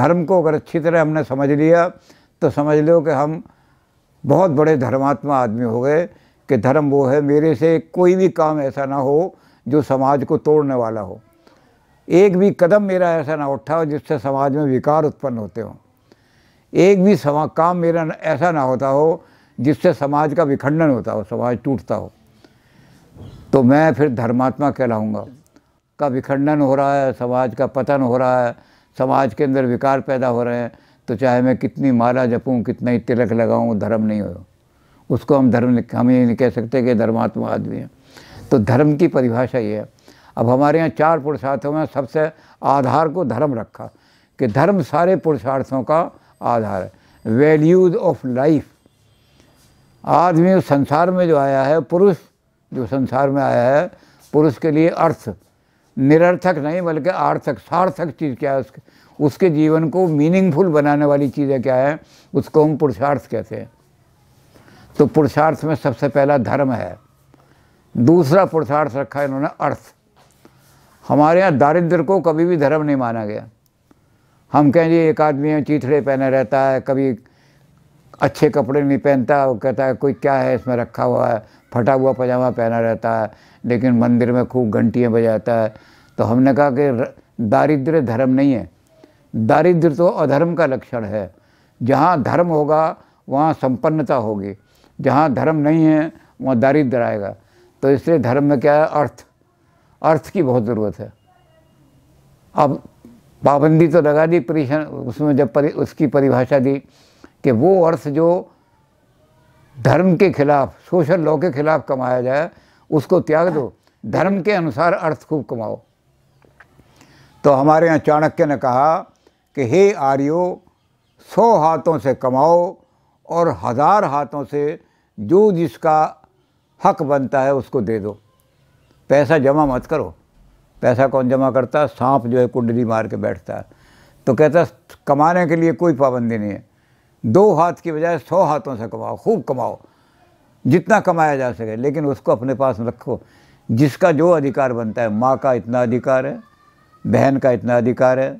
धर्म को अगर अच्छी तरह हमने समझ लिया तो समझ लो कि हम बहुत बड़े धर्मात्मा आदमी हो गए कि धर्म वो है मेरे से कोई भी काम ऐसा ना हो जो समाज को तोड़ने वाला हो एक भी कदम मेरा ऐसा ना उठा हो जिससे समाज में विकार उत्पन्न होते हों एक भी समा काम मेरा ऐसा ना होता हो जिससे समाज का विखंडन होता हो समाज टूटता हो तो मैं फिर धर्मात्मा कहलाऊंगा का विखंडन हो रहा है समाज का पतन हो रहा है समाज के अंदर विकार पैदा हो रहे हैं तो चाहे मैं कितनी माला जपूँ कितना ही तिलक लगाऊँ धर्म नहीं हो उसको हम धर्म हम ये नहीं कह सकते कि धर्मात्मा आदमी है तो धर्म की परिभाषा ये है अब हमारे यहाँ चार पुरुषार्थों में सबसे आधार को धर्म रखा कि धर्म सारे पुरुषार्थों का आधार है वैल्यूज ऑफ लाइफ आदमी संसार में जो आया है पुरुष जो संसार में आया है पुरुष के लिए अर्थ निरर्थक नहीं बल्कि आर्थक सार्थक चीज़ क्या है उसके उसके जीवन को मीनिंगफुल बनाने वाली चीज़ें क्या है उसको हम पुरुषार्थ कहते हैं तो पुरुषार्थ में सबसे पहला धर्म है दूसरा पुरुषार्थ रखा इन्होंने अर्थ हमारे यहाँ दारिद्र को कभी भी धर्म नहीं माना गया हम कहें जी एक आदमी चीथड़े पहने रहता है कभी अच्छे कपड़े नहीं पहनता वो कहता है कोई क्या है इसमें रखा हुआ है फटा हुआ पजामा पहना रहता है लेकिन मंदिर में खूब घंटियाँ बजाता है तो हमने कहा कि दारिद्र धर्म नहीं है दारिद्र तो अधर्म का लक्षण है जहाँ धर्म होगा वहाँ संपन्नता होगी जहाँ धर्म नहीं है वहाँ दारिद्र आएगा तो इसलिए धर्म में क्या है अर्थ अर्थ की बहुत ज़रूरत है अब पाबंदी तो लगा दी परिशन उसमें जब परि, उसकी परिभाषा दी कि वो अर्थ जो धर्म के खिलाफ सोशल लॉ के खिलाफ कमाया जाए उसको त्याग दो धर्म के अनुसार अर्थ खूब कमाओ तो हमारे यहाँ चाणक्य ने कहा कि हे आर्यो सौ हाथों से कमाओ और हज़ार हाथों से जो जिसका हक बनता है उसको दे दो पैसा जमा मत करो पैसा कौन जमा करता है सांप जो है कुंडली मार के बैठता है तो कहता कमाने के लिए कोई पाबंदी नहीं है दो हाथ की बजाय सौ हाथों से कमाओ खूब कमाओ जितना कमाया जा सके लेकिन उसको अपने पास रखो जिसका जो अधिकार बनता है माँ का इतना अधिकार है बहन का इतना अधिकार है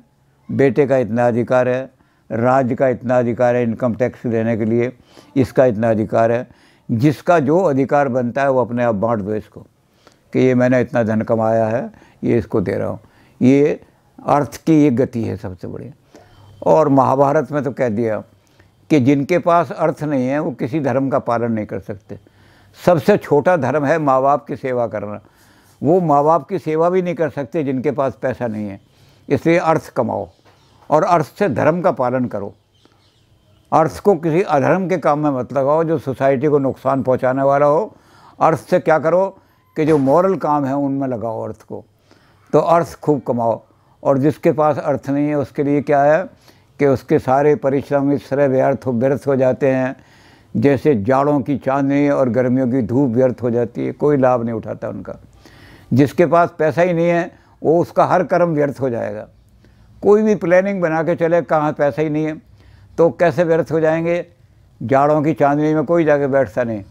बेटे का इतना अधिकार है राज्य का इतना अधिकार है इनकम टैक्स देने के लिए इसका इतना अधिकार है जिसका जो अधिकार बनता है वो अपने आप बांट दो इसको कि ये मैंने इतना धन कमाया है ये इसको दे रहा हूँ ये अर्थ की एक गति है सबसे बड़ी और महाभारत में तो कह दिया कि जिनके पास अर्थ नहीं है वो किसी धर्म का पालन नहीं कर सकते सबसे छोटा धर्म है माँ बाप की सेवा करना वो माँ बाप की सेवा भी नहीं कर सकते जिनके पास पैसा नहीं है इसलिए अर्थ कमाओ और अर्थ से धर्म का पालन करो अर्थ को किसी अधर्म के काम में मत लगाओ जो सोसाइटी को नुकसान पहुंचाने वाला हो अर्थ से क्या करो कि जो मॉरल काम है उनमें लगाओ अर्थ को तो अर्थ खूब कमाओ और जिसके पास अर्थ नहीं है उसके लिए क्या है कि उसके सारे परिश्रम इस तरह व्यर्थ व्यर्थ हो जाते हैं जैसे जाड़ों की चांदनी और गर्मियों की धूप व्यर्थ हो जाती है कोई लाभ नहीं उठाता उनका जिसके पास पैसा ही नहीं है वो उसका हर कर्म व्यर्थ हो जाएगा कोई भी प्लानिंग बना के चले कहाँ पैसा ही नहीं है तो कैसे व्यर्थ हो जाएंगे जाड़ों की चांदनी में कोई जाके बैठता नहीं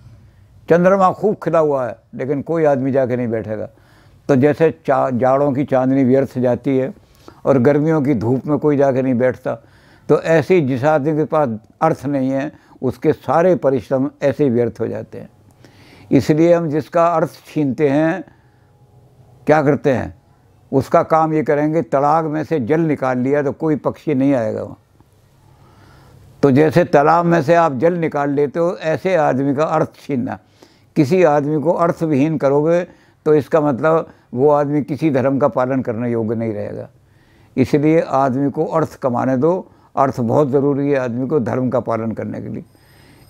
चंद्रमा खूब खिला हुआ है लेकिन कोई आदमी जाके नहीं बैठेगा तो जैसे चा जाड़ों की चांदनी व्यर्थ जाती है और गर्मियों की धूप में कोई जाके नहीं बैठता तो ऐसे ही जिस आदमी के पास अर्थ नहीं है उसके सारे परिश्रम ऐसे ही व्यर्थ हो जाते हैं इसलिए हम जिसका अर्थ छीनते हैं क्या करते हैं उसका काम ये करेंगे तालाब में से जल निकाल लिया तो कोई पक्षी नहीं आएगा वहाँ तो जैसे तालाब में से आप जल निकाल लेते हो ऐसे आदमी का अर्थ छीनना किसी आदमी को अर्थविहीन करोगे तो इसका मतलब वो आदमी किसी धर्म का पालन करने योग्य नहीं रहेगा इसलिए आदमी को अर्थ कमाने दो अर्थ बहुत ज़रूरी है आदमी को धर्म का पालन करने के लिए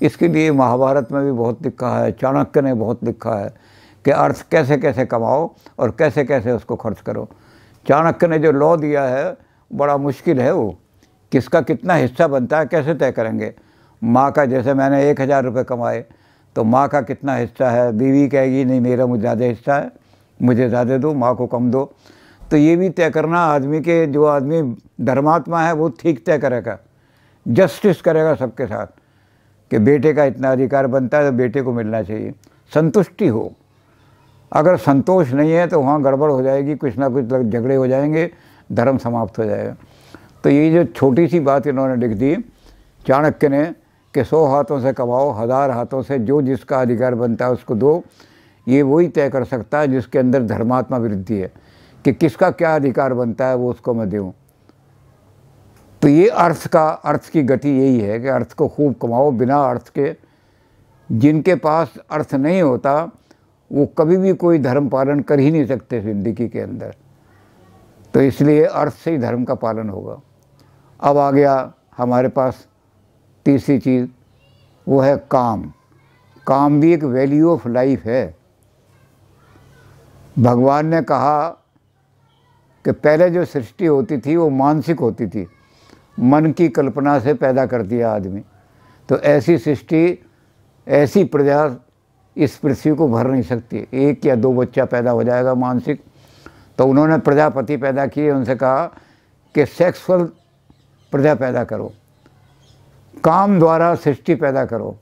इसके लिए महाभारत में भी बहुत लिखा है चाणक्य ने बहुत लिखा है कि अर्थ कैसे कैसे कमाओ और कैसे कैसे उसको खर्च करो चाणक्य ने जो लॉ दिया है बड़ा मुश्किल है वो किसका कितना हिस्सा बनता है कैसे तय करेंगे माँ का जैसे मैंने एक हज़ार रुपये कमाए तो माँ का कितना हिस्सा है बीवी कहेगी नहीं मेरा मुझे ज़्यादा हिस्सा है मुझे ज़्यादा दो माँ को कम दो तो ये भी तय करना आदमी के जो आदमी धर्मात्मा है वो ठीक तय करेगा जस्टिस करेगा सबके साथ कि बेटे का इतना अधिकार बनता है तो बेटे को मिलना चाहिए संतुष्टि हो अगर संतोष नहीं है तो वहाँ गड़बड़ हो जाएगी कुछ ना कुछ झगड़े हो जाएंगे धर्म समाप्त हो जाएगा तो ये जो छोटी सी बात इन्होंने लिख दी चाणक्य ने कि सौ हाथों से कमाओ हज़ार हाथों से जो जिसका अधिकार बनता है उसको दो ये वही तय कर सकता है जिसके अंदर धर्मात्मा वृद्धि है कि किसका क्या अधिकार बनता है वो उसको मैं दूँ तो ये अर्थ का अर्थ की गति यही है कि अर्थ को खूब कमाओ बिना अर्थ के जिनके पास अर्थ नहीं होता वो कभी भी कोई धर्म पालन कर ही नहीं सकते ज़िंदगी के अंदर तो इसलिए अर्थ से ही धर्म का पालन होगा अब आ गया हमारे पास तीसरी चीज़ वो है काम काम भी एक वैल्यू ऑफ लाइफ है भगवान ने कहा कि पहले जो सृष्टि होती थी वो मानसिक होती थी मन की कल्पना से पैदा कर दिया आदमी तो ऐसी सृष्टि ऐसी प्रजा इस पृथ्वी को भर नहीं सकती एक या दो बच्चा पैदा हो जाएगा मानसिक तो उन्होंने प्रजापति पैदा किए उनसे कहा कि सेक्सुअल प्रजा पैदा करो काम द्वारा सृष्टि पैदा करो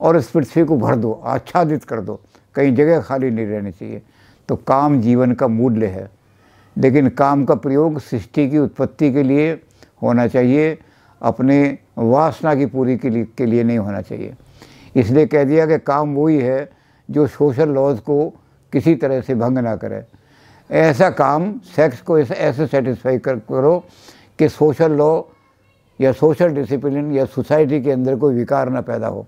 और इस पृथ्वी को भर दो आच्छादित कर दो कहीं जगह खाली नहीं रहनी चाहिए तो काम जीवन का मूल्य है लेकिन काम का प्रयोग सृष्टि की उत्पत्ति के लिए होना चाहिए अपने वासना की पूरी के लिए के लिए नहीं होना चाहिए इसलिए कह दिया कि काम वही है जो सोशल लॉज को किसी तरह से भंग ना करे ऐसा काम सेक्स को ऐसे सेटिस्फाई कर करो कि सोशल लॉ या सोशल डिसिप्लिन या सोसाइटी के अंदर कोई विकार ना पैदा हो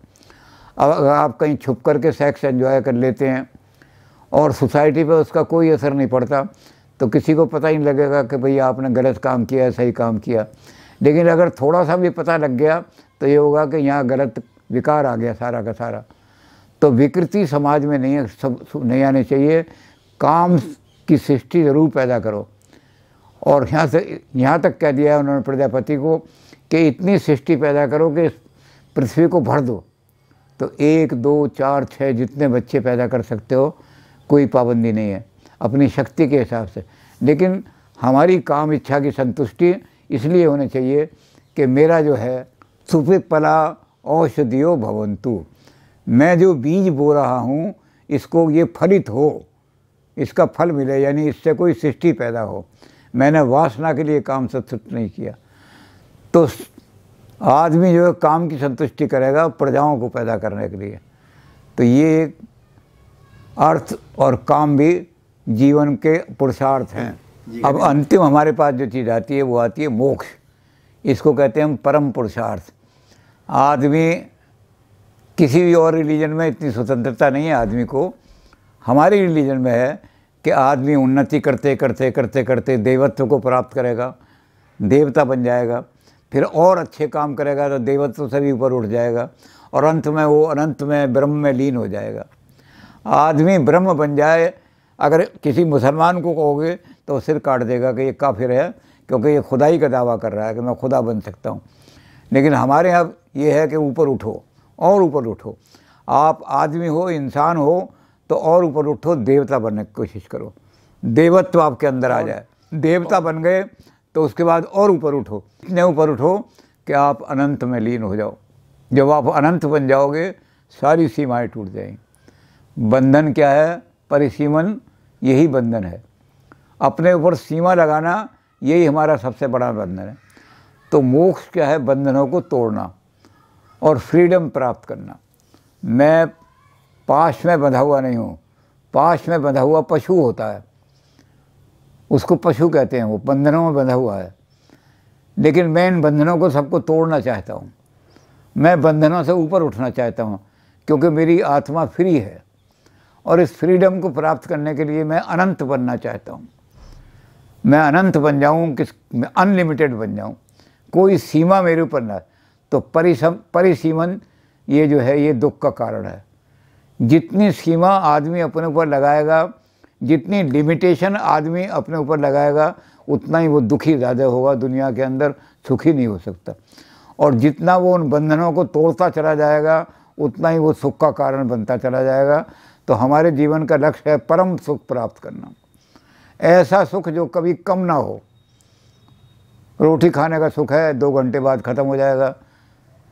अब अगर आप कहीं छुप कर के सेक्स एंजॉय कर लेते हैं और सोसाइटी पर उसका कोई असर नहीं पड़ता तो किसी को पता ही नहीं लगेगा कि भैया आपने गलत काम किया सही काम किया लेकिन अगर थोड़ा सा भी पता लग गया तो ये होगा कि यहाँ गलत विकार आ गया सारा का सारा तो विकृति समाज में नहीं सब नहीं आनी चाहिए काम की सृष्टि ज़रूर पैदा करो और यहाँ से यहाँ तक कह दिया है उन्होंने प्रजापति को कि इतनी सृष्टि पैदा करो कि पृथ्वी को भर दो तो एक दो चार छः जितने बच्चे पैदा कर सकते हो कोई पाबंदी नहीं है अपनी शक्ति के हिसाब से लेकिन हमारी काम इच्छा की संतुष्टि इसलिए होनी चाहिए कि मेरा जो है सुपे पला औषधियो भवंतु मैं जो बीज बो रहा हूँ इसको ये फलित हो इसका फल मिले यानी इससे कोई सृष्टि पैदा हो मैंने वासना के लिए काम सतुष्ट नहीं किया तो आदमी जो है काम की संतुष्टि करेगा प्रजाओं को पैदा करने के लिए तो ये एक अर्थ और काम भी जीवन के पुरुषार्थ हैं अब अंतिम हमारे पास जो चीज़ आती है वो आती है मोक्ष इसको कहते हैं हम परम पुरुषार्थ आदमी किसी भी और रिलीजन में इतनी स्वतंत्रता नहीं है आदमी को हमारे रिलीजन में है कि आदमी उन्नति करते करते करते करते देवत्व को प्राप्त करेगा देवता बन जाएगा फिर और अच्छे काम करेगा तो देवत्व से भी ऊपर उठ जाएगा और अंत में वो अनंत में ब्रह्म में लीन हो जाएगा आदमी ब्रह्म बन जाए अगर किसी मुसलमान को कहोगे तो सिर काट देगा कि ये काफिर है क्योंकि ये खुदाई का दावा कर रहा है कि मैं खुदा बन सकता हूँ लेकिन हमारे यहाँ ये है कि ऊपर उठो और ऊपर उठो आप आदमी हो इंसान हो तो और ऊपर उठो देवता बनने की कोशिश करो देवत्व आपके अंदर आ जाए देवता बन गए तो उसके बाद और ऊपर उठो इतने ऊपर उठो कि आप अनंत में लीन हो जाओ जब आप अनंत बन जाओगे सारी सीमाएं टूट जाएंगी बंधन क्या है परिसीमन यही बंधन है अपने ऊपर सीमा लगाना यही हमारा सबसे बड़ा बंधन है तो मोक्ष क्या है बंधनों को तोड़ना और फ्रीडम प्राप्त करना मैं पाश में बंधा हुआ नहीं हूँ पाश में बंधा हुआ पशु होता है उसको पशु कहते हैं वो बंधनों में बंधा हुआ है लेकिन मैं इन बंधनों को सबको तोड़ना चाहता हूँ मैं बंधनों से ऊपर उठना चाहता हूँ क्योंकि मेरी आत्मा फ्री है और इस फ्रीडम को प्राप्त करने के लिए मैं अनंत बनना चाहता हूँ मैं अनंत बन जाऊँ किस अनलिमिटेड बन जाऊँ कोई सीमा मेरे ऊपर ना तो परिसम परिसीमन ये जो है ये दुख का कारण है जितनी सीमा आदमी अपने ऊपर लगाएगा जितनी लिमिटेशन आदमी अपने ऊपर लगाएगा उतना ही वो दुखी ज़्यादा होगा दुनिया के अंदर सुखी नहीं हो सकता और जितना वो उन बंधनों को तोड़ता चला जाएगा उतना ही वो सुख का कारण बनता चला जाएगा तो हमारे जीवन का लक्ष्य है परम सुख प्राप्त करना ऐसा सुख जो कभी कम ना हो रोटी खाने का सुख है दो घंटे बाद ख़त्म हो जाएगा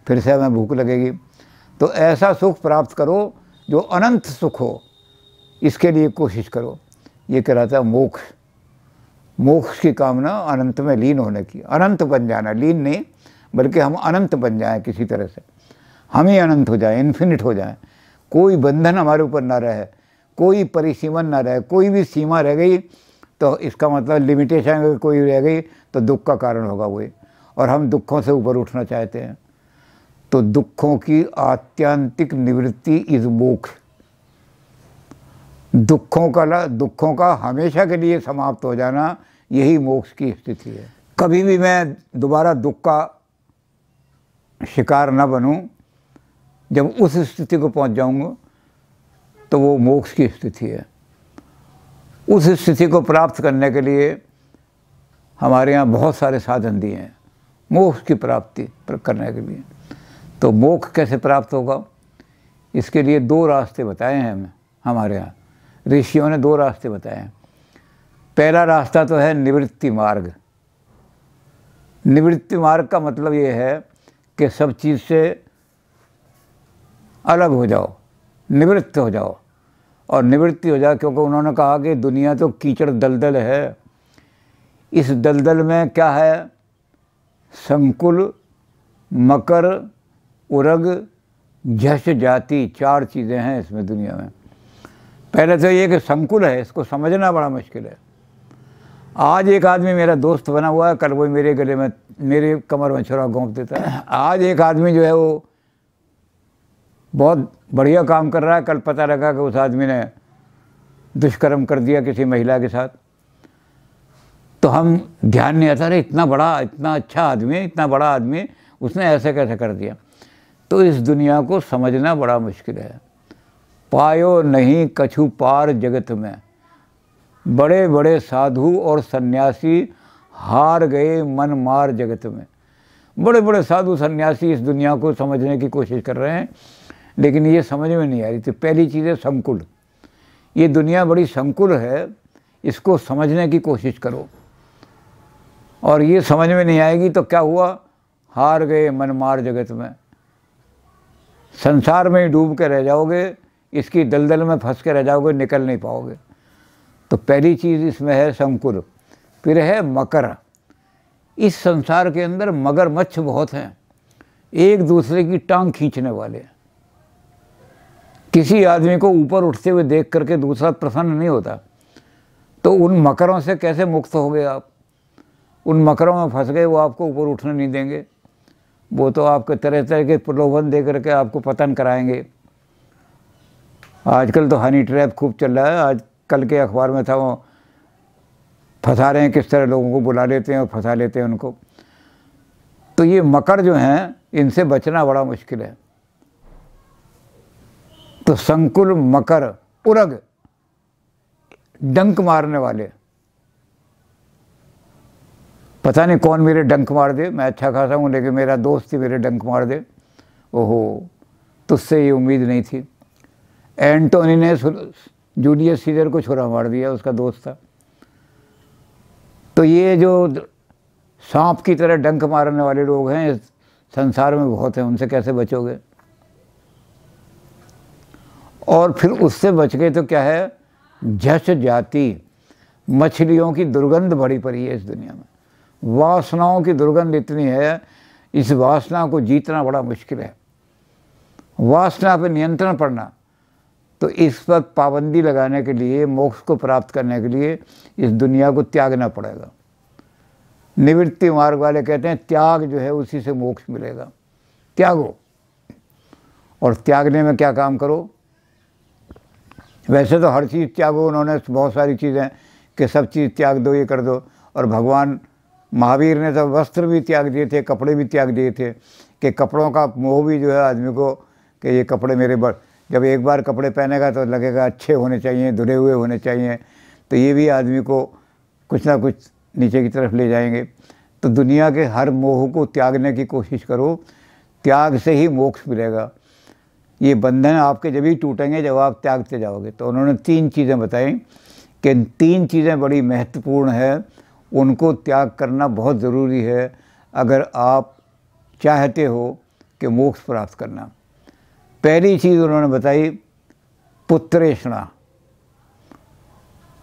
फिर से हमें भूख लगेगी तो ऐसा सुख प्राप्त करो जो अनंत सुख हो इसके लिए कोशिश करो ये कहलाता है मोक्ष मोक्ष की कामना अनंत में लीन होने की अनंत बन जाना लीन नहीं बल्कि हम अनंत बन जाएं किसी तरह से हम ही अनंत हो जाएं इन्फिनिट हो जाएं कोई बंधन हमारे ऊपर ना रहे कोई परिसीमन ना रहे कोई भी सीमा रह गई तो इसका मतलब लिमिटेशन अगर कोई रह गई तो दुख का कारण होगा वही और हम दुखों से ऊपर उठना चाहते हैं तो दुखों की आत्यंतिक निवृत्ति इज मोक्ष दुखों का दुखों का हमेशा के लिए समाप्त हो जाना यही मोक्ष की स्थिति है कभी भी मैं दोबारा दुख का शिकार न बनूं जब उस स्थिति को पहुंच जाऊंगा तो वो मोक्ष की स्थिति है उस स्थिति को प्राप्त करने के लिए हमारे यहाँ बहुत सारे साधन दिए हैं मोक्ष की प्राप्ति करने के लिए तो मोक्ष कैसे प्राप्त होगा इसके लिए दो रास्ते बताए हैं हमें हमारे यहाँ ऋषियों ने दो रास्ते बताए हैं पहला रास्ता तो है निवृत्ति मार्ग निवृत्ति मार्ग का मतलब ये है कि सब चीज़ से अलग हो जाओ निवृत्त हो जाओ और निवृत्ति हो जाओ क्योंकि उन्होंने कहा कि दुनिया तो कीचड़ दलदल है इस दलदल में क्या है संकुल मकर उरग झश जाति चार चीज़ें हैं इसमें दुनिया में पहले तो ये कि संकुल है इसको समझना बड़ा मुश्किल है आज एक आदमी मेरा दोस्त बना हुआ है कल वो मेरे गले में मेरे कमर में छुरा घोंप देता है आज एक आदमी जो है वो बहुत बढ़िया काम कर रहा है कल पता लगा कि उस आदमी ने दुष्कर्म कर दिया किसी महिला के साथ तो हम ध्यान नहीं आता अरे इतना बड़ा इतना अच्छा आदमी इतना बड़ा आदमी उसने ऐसे कैसे कर दिया तो इस दुनिया को समझना बड़ा मुश्किल है पायो नहीं कछु पार जगत में बड़े बड़े साधु और सन्यासी हार गए मन मार जगत में बड़े बड़े साधु सन्यासी इस दुनिया को समझने की कोशिश कर रहे हैं लेकिन ये समझ में नहीं आ रही तो पहली चीज़ है संकुल ये दुनिया बड़ी संकुल है इसको समझने की कोशिश करो और ये समझ में नहीं आएगी तो क्या हुआ हार गए मन मार जगत में संसार में ही डूब के रह जाओगे इसकी दलदल में फंस के रह जाओगे निकल नहीं पाओगे तो पहली चीज़ इसमें है शंकुर फिर है मकर इस संसार के अंदर मगरमच्छ बहुत हैं एक दूसरे की टांग खींचने वाले किसी आदमी को ऊपर उठते हुए देख करके दूसरा प्रसन्न नहीं होता तो उन मकरों से कैसे मुक्त हो गए आप उन मकरों में फंस गए वो आपको ऊपर उठने नहीं देंगे वो तो आपके तरह तरह के प्रलोभन दे करके आपको पतन कराएंगे आजकल तो हनी ट्रैप खूब चल रहा है आज कल के अखबार में था वो फंसा रहे हैं किस तरह लोगों को बुला लेते हैं और फंसा लेते हैं उनको तो ये मकर जो हैं इनसे बचना बड़ा मुश्किल है तो संकुल मकर उरग डंक मारने वाले पता नहीं कौन मेरे डंक मार दे मैं अच्छा खासा हूँ लेकिन मेरा दोस्त ही मेरे डंक मार दे ओहो तुझसे ये उम्मीद नहीं थी एंटोनी ने जूलियस सीजर को छुरा मार दिया उसका दोस्त था तो ये जो सांप की तरह डंक मारने वाले लोग हैं संसार में बहुत हैं उनसे कैसे बचोगे और फिर उससे बच गए तो क्या है जस जाती मछलियों की दुर्गंध भरी पड़ी है इस दुनिया में वासनाओं की दुर्गंध इतनी है इस वासना को जीतना बड़ा मुश्किल है वासना पर नियंत्रण पड़ना तो इस पर पाबंदी लगाने के लिए मोक्ष को प्राप्त करने के लिए इस दुनिया को त्यागना पड़ेगा निवृत्ति मार्ग वाले कहते हैं त्याग जो है उसी से मोक्ष मिलेगा त्यागो और त्यागने में क्या काम करो वैसे तो हर चीज़ त्यागो उन्होंने बहुत सारी चीज़ें कि सब चीज़ त्याग दो ये कर दो और भगवान महावीर ने तो वस्त्र भी त्याग दिए थे कपड़े भी त्याग दिए थे कि कपड़ों का मोह भी जो है आदमी को कि ये कपड़े मेरे बड़ जब एक बार कपड़े पहनेगा तो लगेगा अच्छे होने चाहिए धुले हुए होने चाहिए तो ये भी आदमी को कुछ ना कुछ नीचे की तरफ ले जाएंगे तो दुनिया के हर मोह को त्यागने की कोशिश करो त्याग से ही मोक्ष मिलेगा ये बंधन आपके जब ही टूटेंगे जब आप त्यागते जाओगे तो उन्होंने तीन चीज़ें बताई कि तीन चीज़ें बड़ी महत्वपूर्ण है उनको त्याग करना बहुत ज़रूरी है अगर आप चाहते हो कि मोक्ष प्राप्त करना पहली चीज़ उन्होंने बताई पुत्रेषणा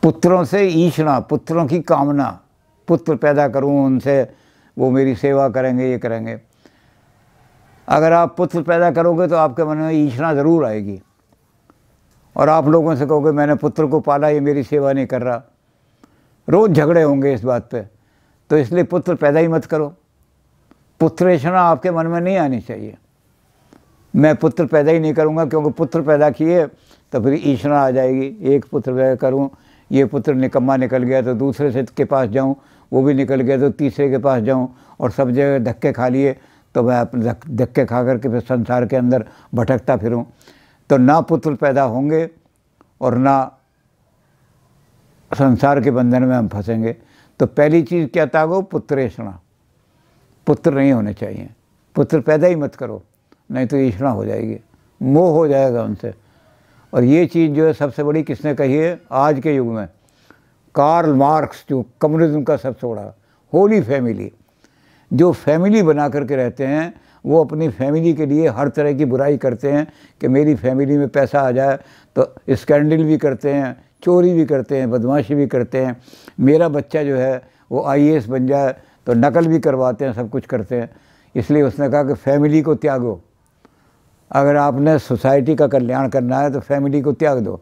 पुत्रों से ईषणा पुत्रों की कामना पुत्र पैदा करूं उनसे वो मेरी सेवा करेंगे ये करेंगे अगर आप पुत्र पैदा करोगे तो आपके मन में ईषणा ज़रूर आएगी और आप लोगों से कहोगे मैंने पुत्र को पाला ये मेरी सेवा नहीं कर रहा रोज़ झगड़े होंगे इस बात पे तो इसलिए पुत्र पैदा ही मत करो पुत्रेषणा आपके मन में नहीं आनी चाहिए मैं पुत्र पैदा ही नहीं करूँगा क्योंकि पुत्र पैदा किए तो फिर ईश्वर आ जाएगी एक पुत्र पैदा करूँ ये पुत्र निकम्मा निकल गया तो दूसरे से के पास जाऊँ वो भी निकल गया तो तीसरे के पास जाऊँ और सब जगह धक्के खा लिए तो मैं अपने धक्के खा करके फिर संसार के अंदर भटकता फिरूँ तो ना पुत्र पैदा होंगे और ना संसार के बंधन में हम फंसेंगे तो पहली चीज़ क्या था वो पुत्रेषणा पुत्र नहीं होने चाहिए पुत्र पैदा ही मत करो नहीं तो ईर्षणा हो जाएगी मोह हो जाएगा उनसे और ये चीज़ जो है सबसे बड़ी किसने कही है आज के युग में कार्ल मार्क्स जो कम्युनिज्म का सबसे बड़ा होली फैमिली जो फैमिली बना करके रहते हैं वो अपनी फैमिली के लिए हर तरह की बुराई करते हैं कि मेरी फैमिली में पैसा आ जाए तो स्कैंडल भी करते हैं चोरी भी करते हैं बदमाशी भी करते हैं मेरा बच्चा जो है वो आई बन जाए तो नकल भी करवाते हैं सब कुछ करते हैं इसलिए उसने कहा कि फैमिली को त्यागो अगर आपने सोसाइटी का कल्याण करना है तो फैमिली को त्याग दो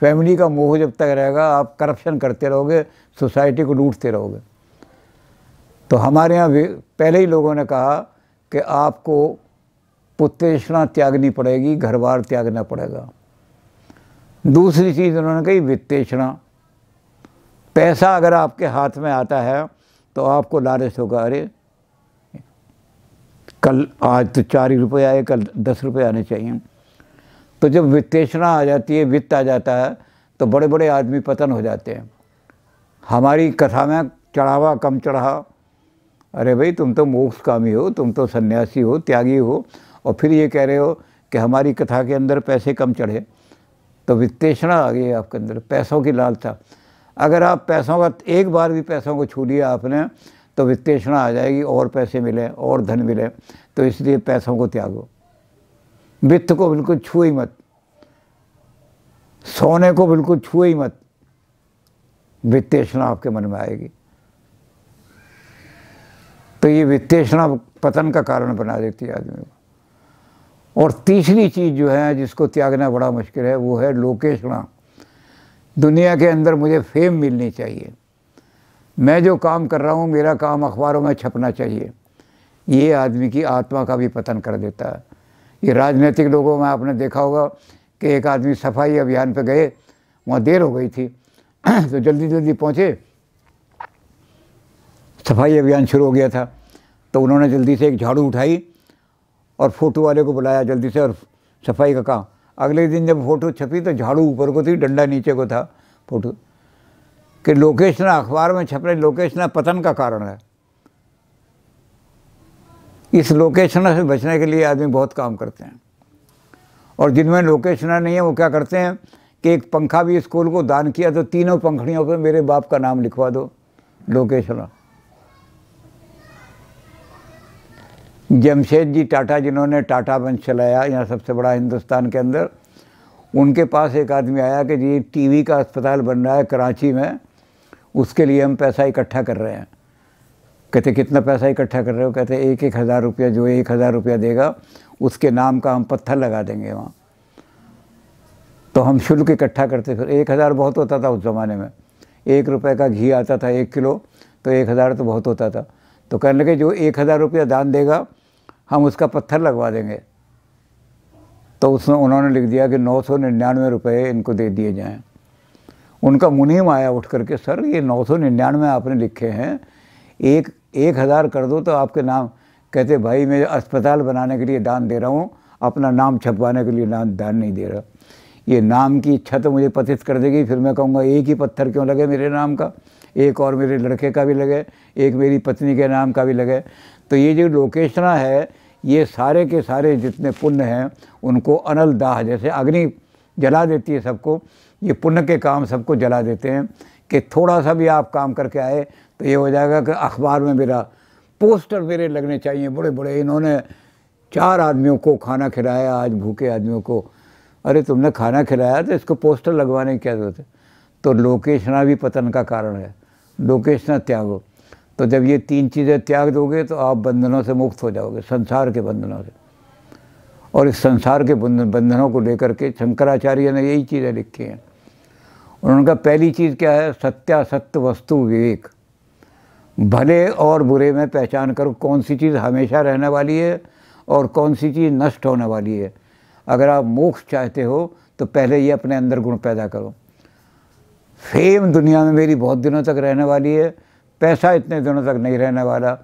फैमिली का मोह जब तक रहेगा आप करप्शन करते रहोगे सोसाइटी को लूटते रहोगे तो हमारे यहाँ पहले ही लोगों ने कहा कि आपको पुत्रेषणा त्यागनी पड़ेगी घर बार त्यागना पड़ेगा दूसरी चीज़ उन्होंने कही वित्तेषणा पैसा अगर आपके हाथ में आता है तो आपको लालच होगा अरे कल आज तो चार ही रुपये आए कल दस रुपये आने चाहिए तो जब वित्तेषणा आ जाती है वित्त आ जाता है तो बड़े बड़े आदमी पतन हो जाते हैं हमारी कथा में चढ़ावा कम चढ़ा अरे भाई तुम तो मोक्ष कामी हो तुम तो सन्यासी हो त्यागी हो और फिर ये कह रहे हो कि हमारी कथा के अंदर पैसे कम चढ़े तो वित्तेषणा आ गई आपके अंदर पैसों की लालसा अगर आप पैसों का एक बार भी पैसों को छू लिया आपने तो वित्तेषणा आ जाएगी और पैसे मिले और धन मिले तो इसलिए पैसों को त्यागो वित्त को बिल्कुल छू ही मत सोने को बिल्कुल छू ही मत वित्तीषणा आपके मन में आएगी तो ये वित्तीषणा पतन का कारण बना देती है आदमी को और तीसरी चीज़ जो है जिसको त्यागना बड़ा मुश्किल है वो है लोकेशणा दुनिया के अंदर मुझे फेम मिलनी चाहिए मैं जो काम कर रहा हूँ मेरा काम अखबारों में छपना चाहिए ये आदमी की आत्मा का भी पतन कर देता है ये राजनीतिक लोगों में आपने देखा होगा कि एक आदमी सफाई अभियान पर गए वहाँ देर हो गई थी तो जल्दी जल्दी पहुँचे सफाई अभियान शुरू हो गया था तो उन्होंने जल्दी से एक झाड़ू उठाई और फोटो वाले को बुलाया जल्दी से और सफाई का काम अगले दिन जब फोटो छपी तो झाड़ू ऊपर को थी डंडा नीचे को था फोटो कि लोकेशना अखबार में छप रहे लोकेशना पतन का कारण है इस लोकेशना से बचने के लिए आदमी बहुत काम करते हैं और जिनमें लोकेशना नहीं है वो क्या करते हैं कि एक पंखा भी स्कूल को दान किया तो तीनों पंखड़ियों पर मेरे बाप का नाम लिखवा दो लोकेशना जमशेद जी टाटा जिन्होंने टाटा वंश चलाया यहाँ सबसे बड़ा हिंदुस्तान के अंदर उनके पास एक आदमी आया कि जी टीवी का अस्पताल बन रहा है कराची में उसके लिए हम पैसा इकट्ठा कर रहे हैं कहते कितना पैसा इकट्ठा कर रहे हो कहते एक एक हज़ार रुपया जो एक हज़ार रुपया देगा उसके नाम का हम पत्थर लगा देंगे वहाँ तो हम शुल्क इकट्ठा करते फिर एक हज़ार बहुत होता था उस ज़माने में एक रुपये का घी आता था एक किलो तो एक हज़ार तो बहुत होता था तो कहने लगे जो एक हज़ार रुपया दान देगा हम उसका पत्थर लगवा देंगे तो उसमें उन्होंने लिख दिया कि नौ सौ निन्यानवे रुपये इनको दे दिए जाएँ उनका मुनीम आया उठ करके सर ये नौ सौ निन्यानवे आपने लिखे हैं एक एक हज़ार कर दो तो आपके नाम कहते भाई मैं अस्पताल बनाने के लिए दान दे रहा हूँ अपना नाम छपवाने के लिए नाम दान नहीं दे रहा ये नाम की इच्छा तो मुझे पतित कर देगी फिर मैं कहूँगा एक ही पत्थर क्यों लगे मेरे नाम का एक और मेरे लड़के का भी लगे एक मेरी पत्नी के नाम का भी लगे तो ये जो लोकेशना है ये सारे के सारे जितने पुण्य हैं उनको अनल दाह जैसे अग्नि जला देती है सबको ये पुण्य के काम सबको जला देते हैं कि थोड़ा सा भी आप काम करके आए तो ये हो जाएगा कि अखबार में मेरा पोस्टर मेरे लगने चाहिए बड़े बड़े इन्होंने चार आदमियों को खाना खिलाया आज भूखे आदमियों को अरे तुमने खाना खिलाया तो इसको पोस्टर लगवाने की क्या जरूरत है तो लोकेशना भी पतन का कारण है लोकेशना त्यागो तो जब ये तीन चीज़ें त्याग दोगे तो आप बंधनों से मुक्त हो जाओगे संसार के बंधनों से और इस संसार के बंधनों को लेकर के शंकराचार्य ने यही चीज़ें लिखी हैं और उनका पहली चीज़ क्या है सत्यासत्य वस्तु विवेक भले और बुरे में पहचान करो कौन सी चीज़ हमेशा रहने वाली है और कौन सी चीज़ नष्ट होने वाली है अगर आप मोक्ष चाहते हो तो पहले ये अपने अंदर गुण पैदा करो फेम दुनिया में मेरी बहुत दिनों तक रहने वाली है पैसा इतने दिनों तक नहीं रहने वाला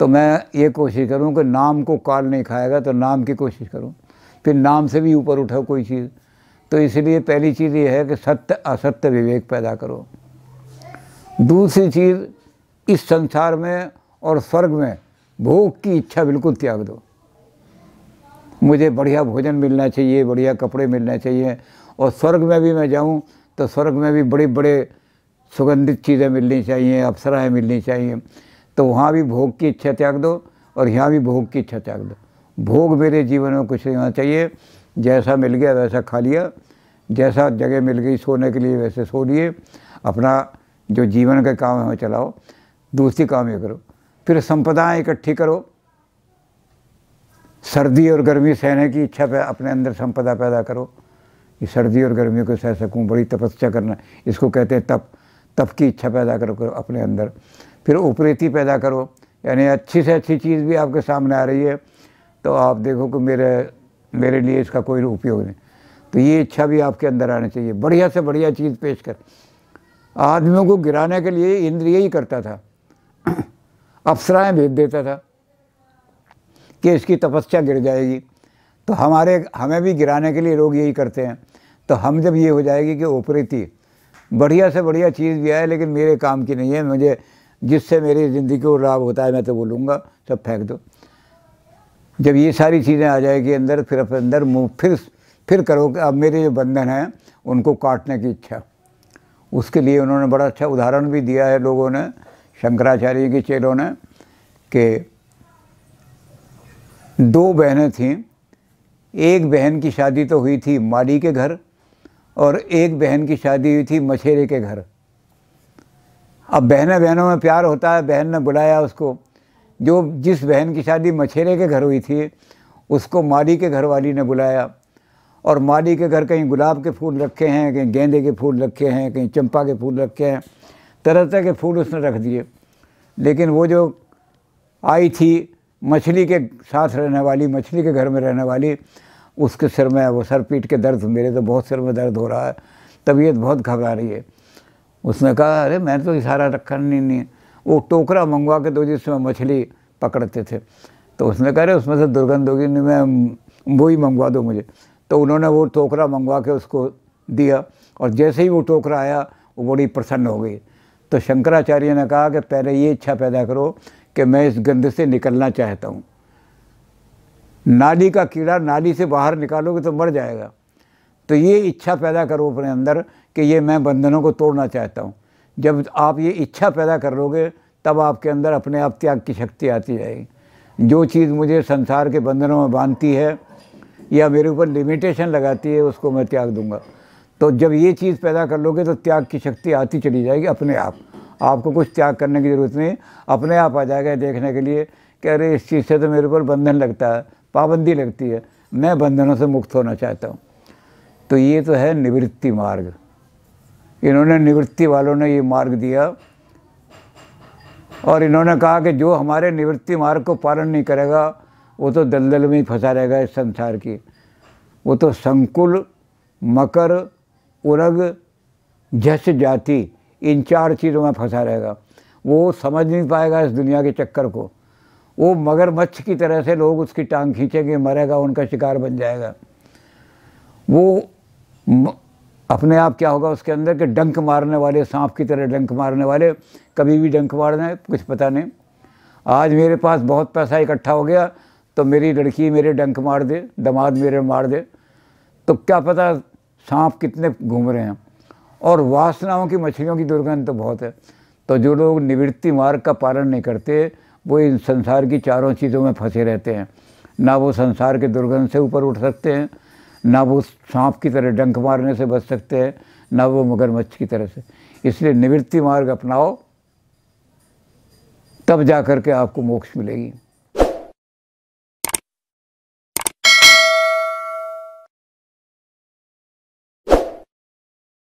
तो मैं ये कोशिश करूँ कि नाम को काल नहीं खाएगा तो नाम की कोशिश करूँ फिर नाम से भी ऊपर उठाओ कोई चीज़ तो इसलिए पहली चीज़ ये है कि सत्य असत्य विवेक पैदा करो दूसरी चीज़ इस संसार में और स्वर्ग में भोग की इच्छा बिल्कुल त्याग दो मुझे बढ़िया भोजन मिलना चाहिए बढ़िया कपड़े मिलने चाहिए और स्वर्ग में भी मैं जाऊं तो स्वर्ग में भी बड़े बड़े सुगंधित चीज़ें मिलनी चाहिए अप्सराएं मिलनी चाहिए तो वहाँ भी भोग की इच्छा त्याग दो और यहाँ भी भोग की इच्छा त्याग दो भोग मेरे जीवन में कुछ नहीं होना चाहिए जैसा मिल गया वैसा खा लिया जैसा जगह मिल गई सोने के लिए वैसे सो लिए अपना जो जीवन के काम है वो चलाओ दूसरी काम ये करो फिर संपदाएं इकट्ठी करो सर्दी और गर्मी सहने की इच्छा पे अपने अंदर संपदा पैदा करो कि सर्दी और गर्मी को सह सकूँ बड़ी तपस्या करना इसको कहते हैं तप तप की इच्छा पैदा करो करो अपने अंदर फिर उपरेती पैदा करो यानी अच्छी से अच्छी चीज़ भी आपके सामने आ रही है तो आप देखो कि मेरे मेरे लिए इसका कोई उपयोग नहीं तो ये इच्छा भी आपके अंदर आनी चाहिए बढ़िया से बढ़िया चीज़ पेश कर आदमियों को गिराने के लिए इंद्र यही करता था अप्सराएं भेज देता था कि इसकी तपस्या गिर जाएगी तो हमारे हमें भी गिराने के लिए लोग यही करते हैं तो हम जब ये हो जाएगी कि ओपरीती बढ़िया से बढ़िया चीज़ भी आए लेकिन मेरे काम की नहीं है मुझे जिससे मेरी ज़िंदगी को लाभ होता है मैं तो बोलूँगा सब फेंक दो जब ये सारी चीज़ें आ जाएगी अंदर फिर अपने अंदर मुँह फिर फिर करो कि अब मेरे जो बंधन हैं उनको काटने की इच्छा उसके लिए उन्होंने बड़ा अच्छा उदाहरण भी दिया है लोगों ने शंकराचार्य के चेलों ने कि दो बहनें थीं एक बहन की शादी तो हुई थी माली के घर और एक बहन की शादी हुई थी मछेरे के घर अब बहने बहनों में प्यार होता है बहन ने बुलाया उसको जो जिस बहन की शादी मछेरे के घर हुई थी उसको माली के घर वाली ने बुलाया और माली के घर कहीं गुलाब के फूल रखे हैं कहीं गेंदे के फूल रखे हैं कहीं चंपा के फूल रखे हैं तरह तरह के फूल उसने रख दिए लेकिन वो जो आई थी मछली के साथ रहने वाली मछली के घर में रहने वाली उसके सिर में वो सर पीट के दर्द मेरे तो बहुत सिर में दर्द हो रहा है तबीयत बहुत घबरा रही है उसने कहा अरे मैंने तो इशारा रखा नहीं, नहीं वो टोकरा मंगवा के दो जिसमें मछली पकड़ते थे तो उसने कह रहे उसमें से दुर्गंध होगी मैं वो ही मंगवा दो मुझे तो उन्होंने वो टोकरा मंगवा के उसको दिया और जैसे ही वो टोकरा आया वो बड़ी प्रसन्न हो गई तो शंकराचार्य ने कहा कि पहले ये इच्छा पैदा करो कि मैं इस गंध से निकलना चाहता हूँ नाली का कीड़ा नाली से बाहर निकालोगे तो मर जाएगा तो ये इच्छा पैदा करो अपने अंदर कि ये मैं बंधनों को तोड़ना चाहता हूँ जब आप ये इच्छा पैदा कर लोगे तब आपके अंदर अपने आप त्याग की शक्ति आती जाएगी जो चीज़ मुझे संसार के बंधनों में बांधती है या मेरे ऊपर लिमिटेशन लगाती है उसको मैं त्याग दूंगा तो जब ये चीज़ पैदा कर लोगे तो त्याग की शक्ति आती चली जाएगी अपने आप आपको कुछ त्याग करने की ज़रूरत नहीं अपने आप आ जाएगा देखने के लिए कि अरे इस चीज़ से तो मेरे ऊपर बंधन लगता है पाबंदी लगती है मैं बंधनों से मुक्त होना चाहता हूँ तो ये तो है निवृत्ति मार्ग इन्होंने निवृत्ति वालों ने ये मार्ग दिया और इन्होंने कहा कि जो हमारे निवृत्ति मार्ग को पालन नहीं करेगा वो तो दलदल में ही फंसा रहेगा इस संसार की वो तो संकुल मकर उरग जस जाति इन चार चीज़ों में फंसा रहेगा वो समझ नहीं पाएगा इस दुनिया के चक्कर को वो मगरमच्छ की तरह से लोग उसकी टांग खींचेंगे मरेगा उनका शिकार बन जाएगा वो अपने आप क्या होगा उसके अंदर कि डंक मारने वाले सांप की तरह डंक मारने वाले कभी भी डंक मार दें कुछ पता नहीं आज मेरे पास बहुत पैसा इकट्ठा हो गया तो मेरी लड़की मेरे डंक मार दे दमाद मेरे मार दे तो क्या पता सांप कितने घूम रहे हैं और वासनाओं की मछलियों की दुर्गंध तो बहुत है तो जो लोग निवृत्ति मार्ग का पालन नहीं करते वो इन संसार की चारों चीज़ों में फंसे रहते हैं ना वो संसार के दुर्गंध से ऊपर उठ सकते हैं ना वो सांप की तरह डंक मारने से बच सकते हैं ना वो मगरमच्छ की तरह से इसलिए निवृत्ति मार्ग अपनाओ तब जा कर के आपको मोक्ष मिलेगी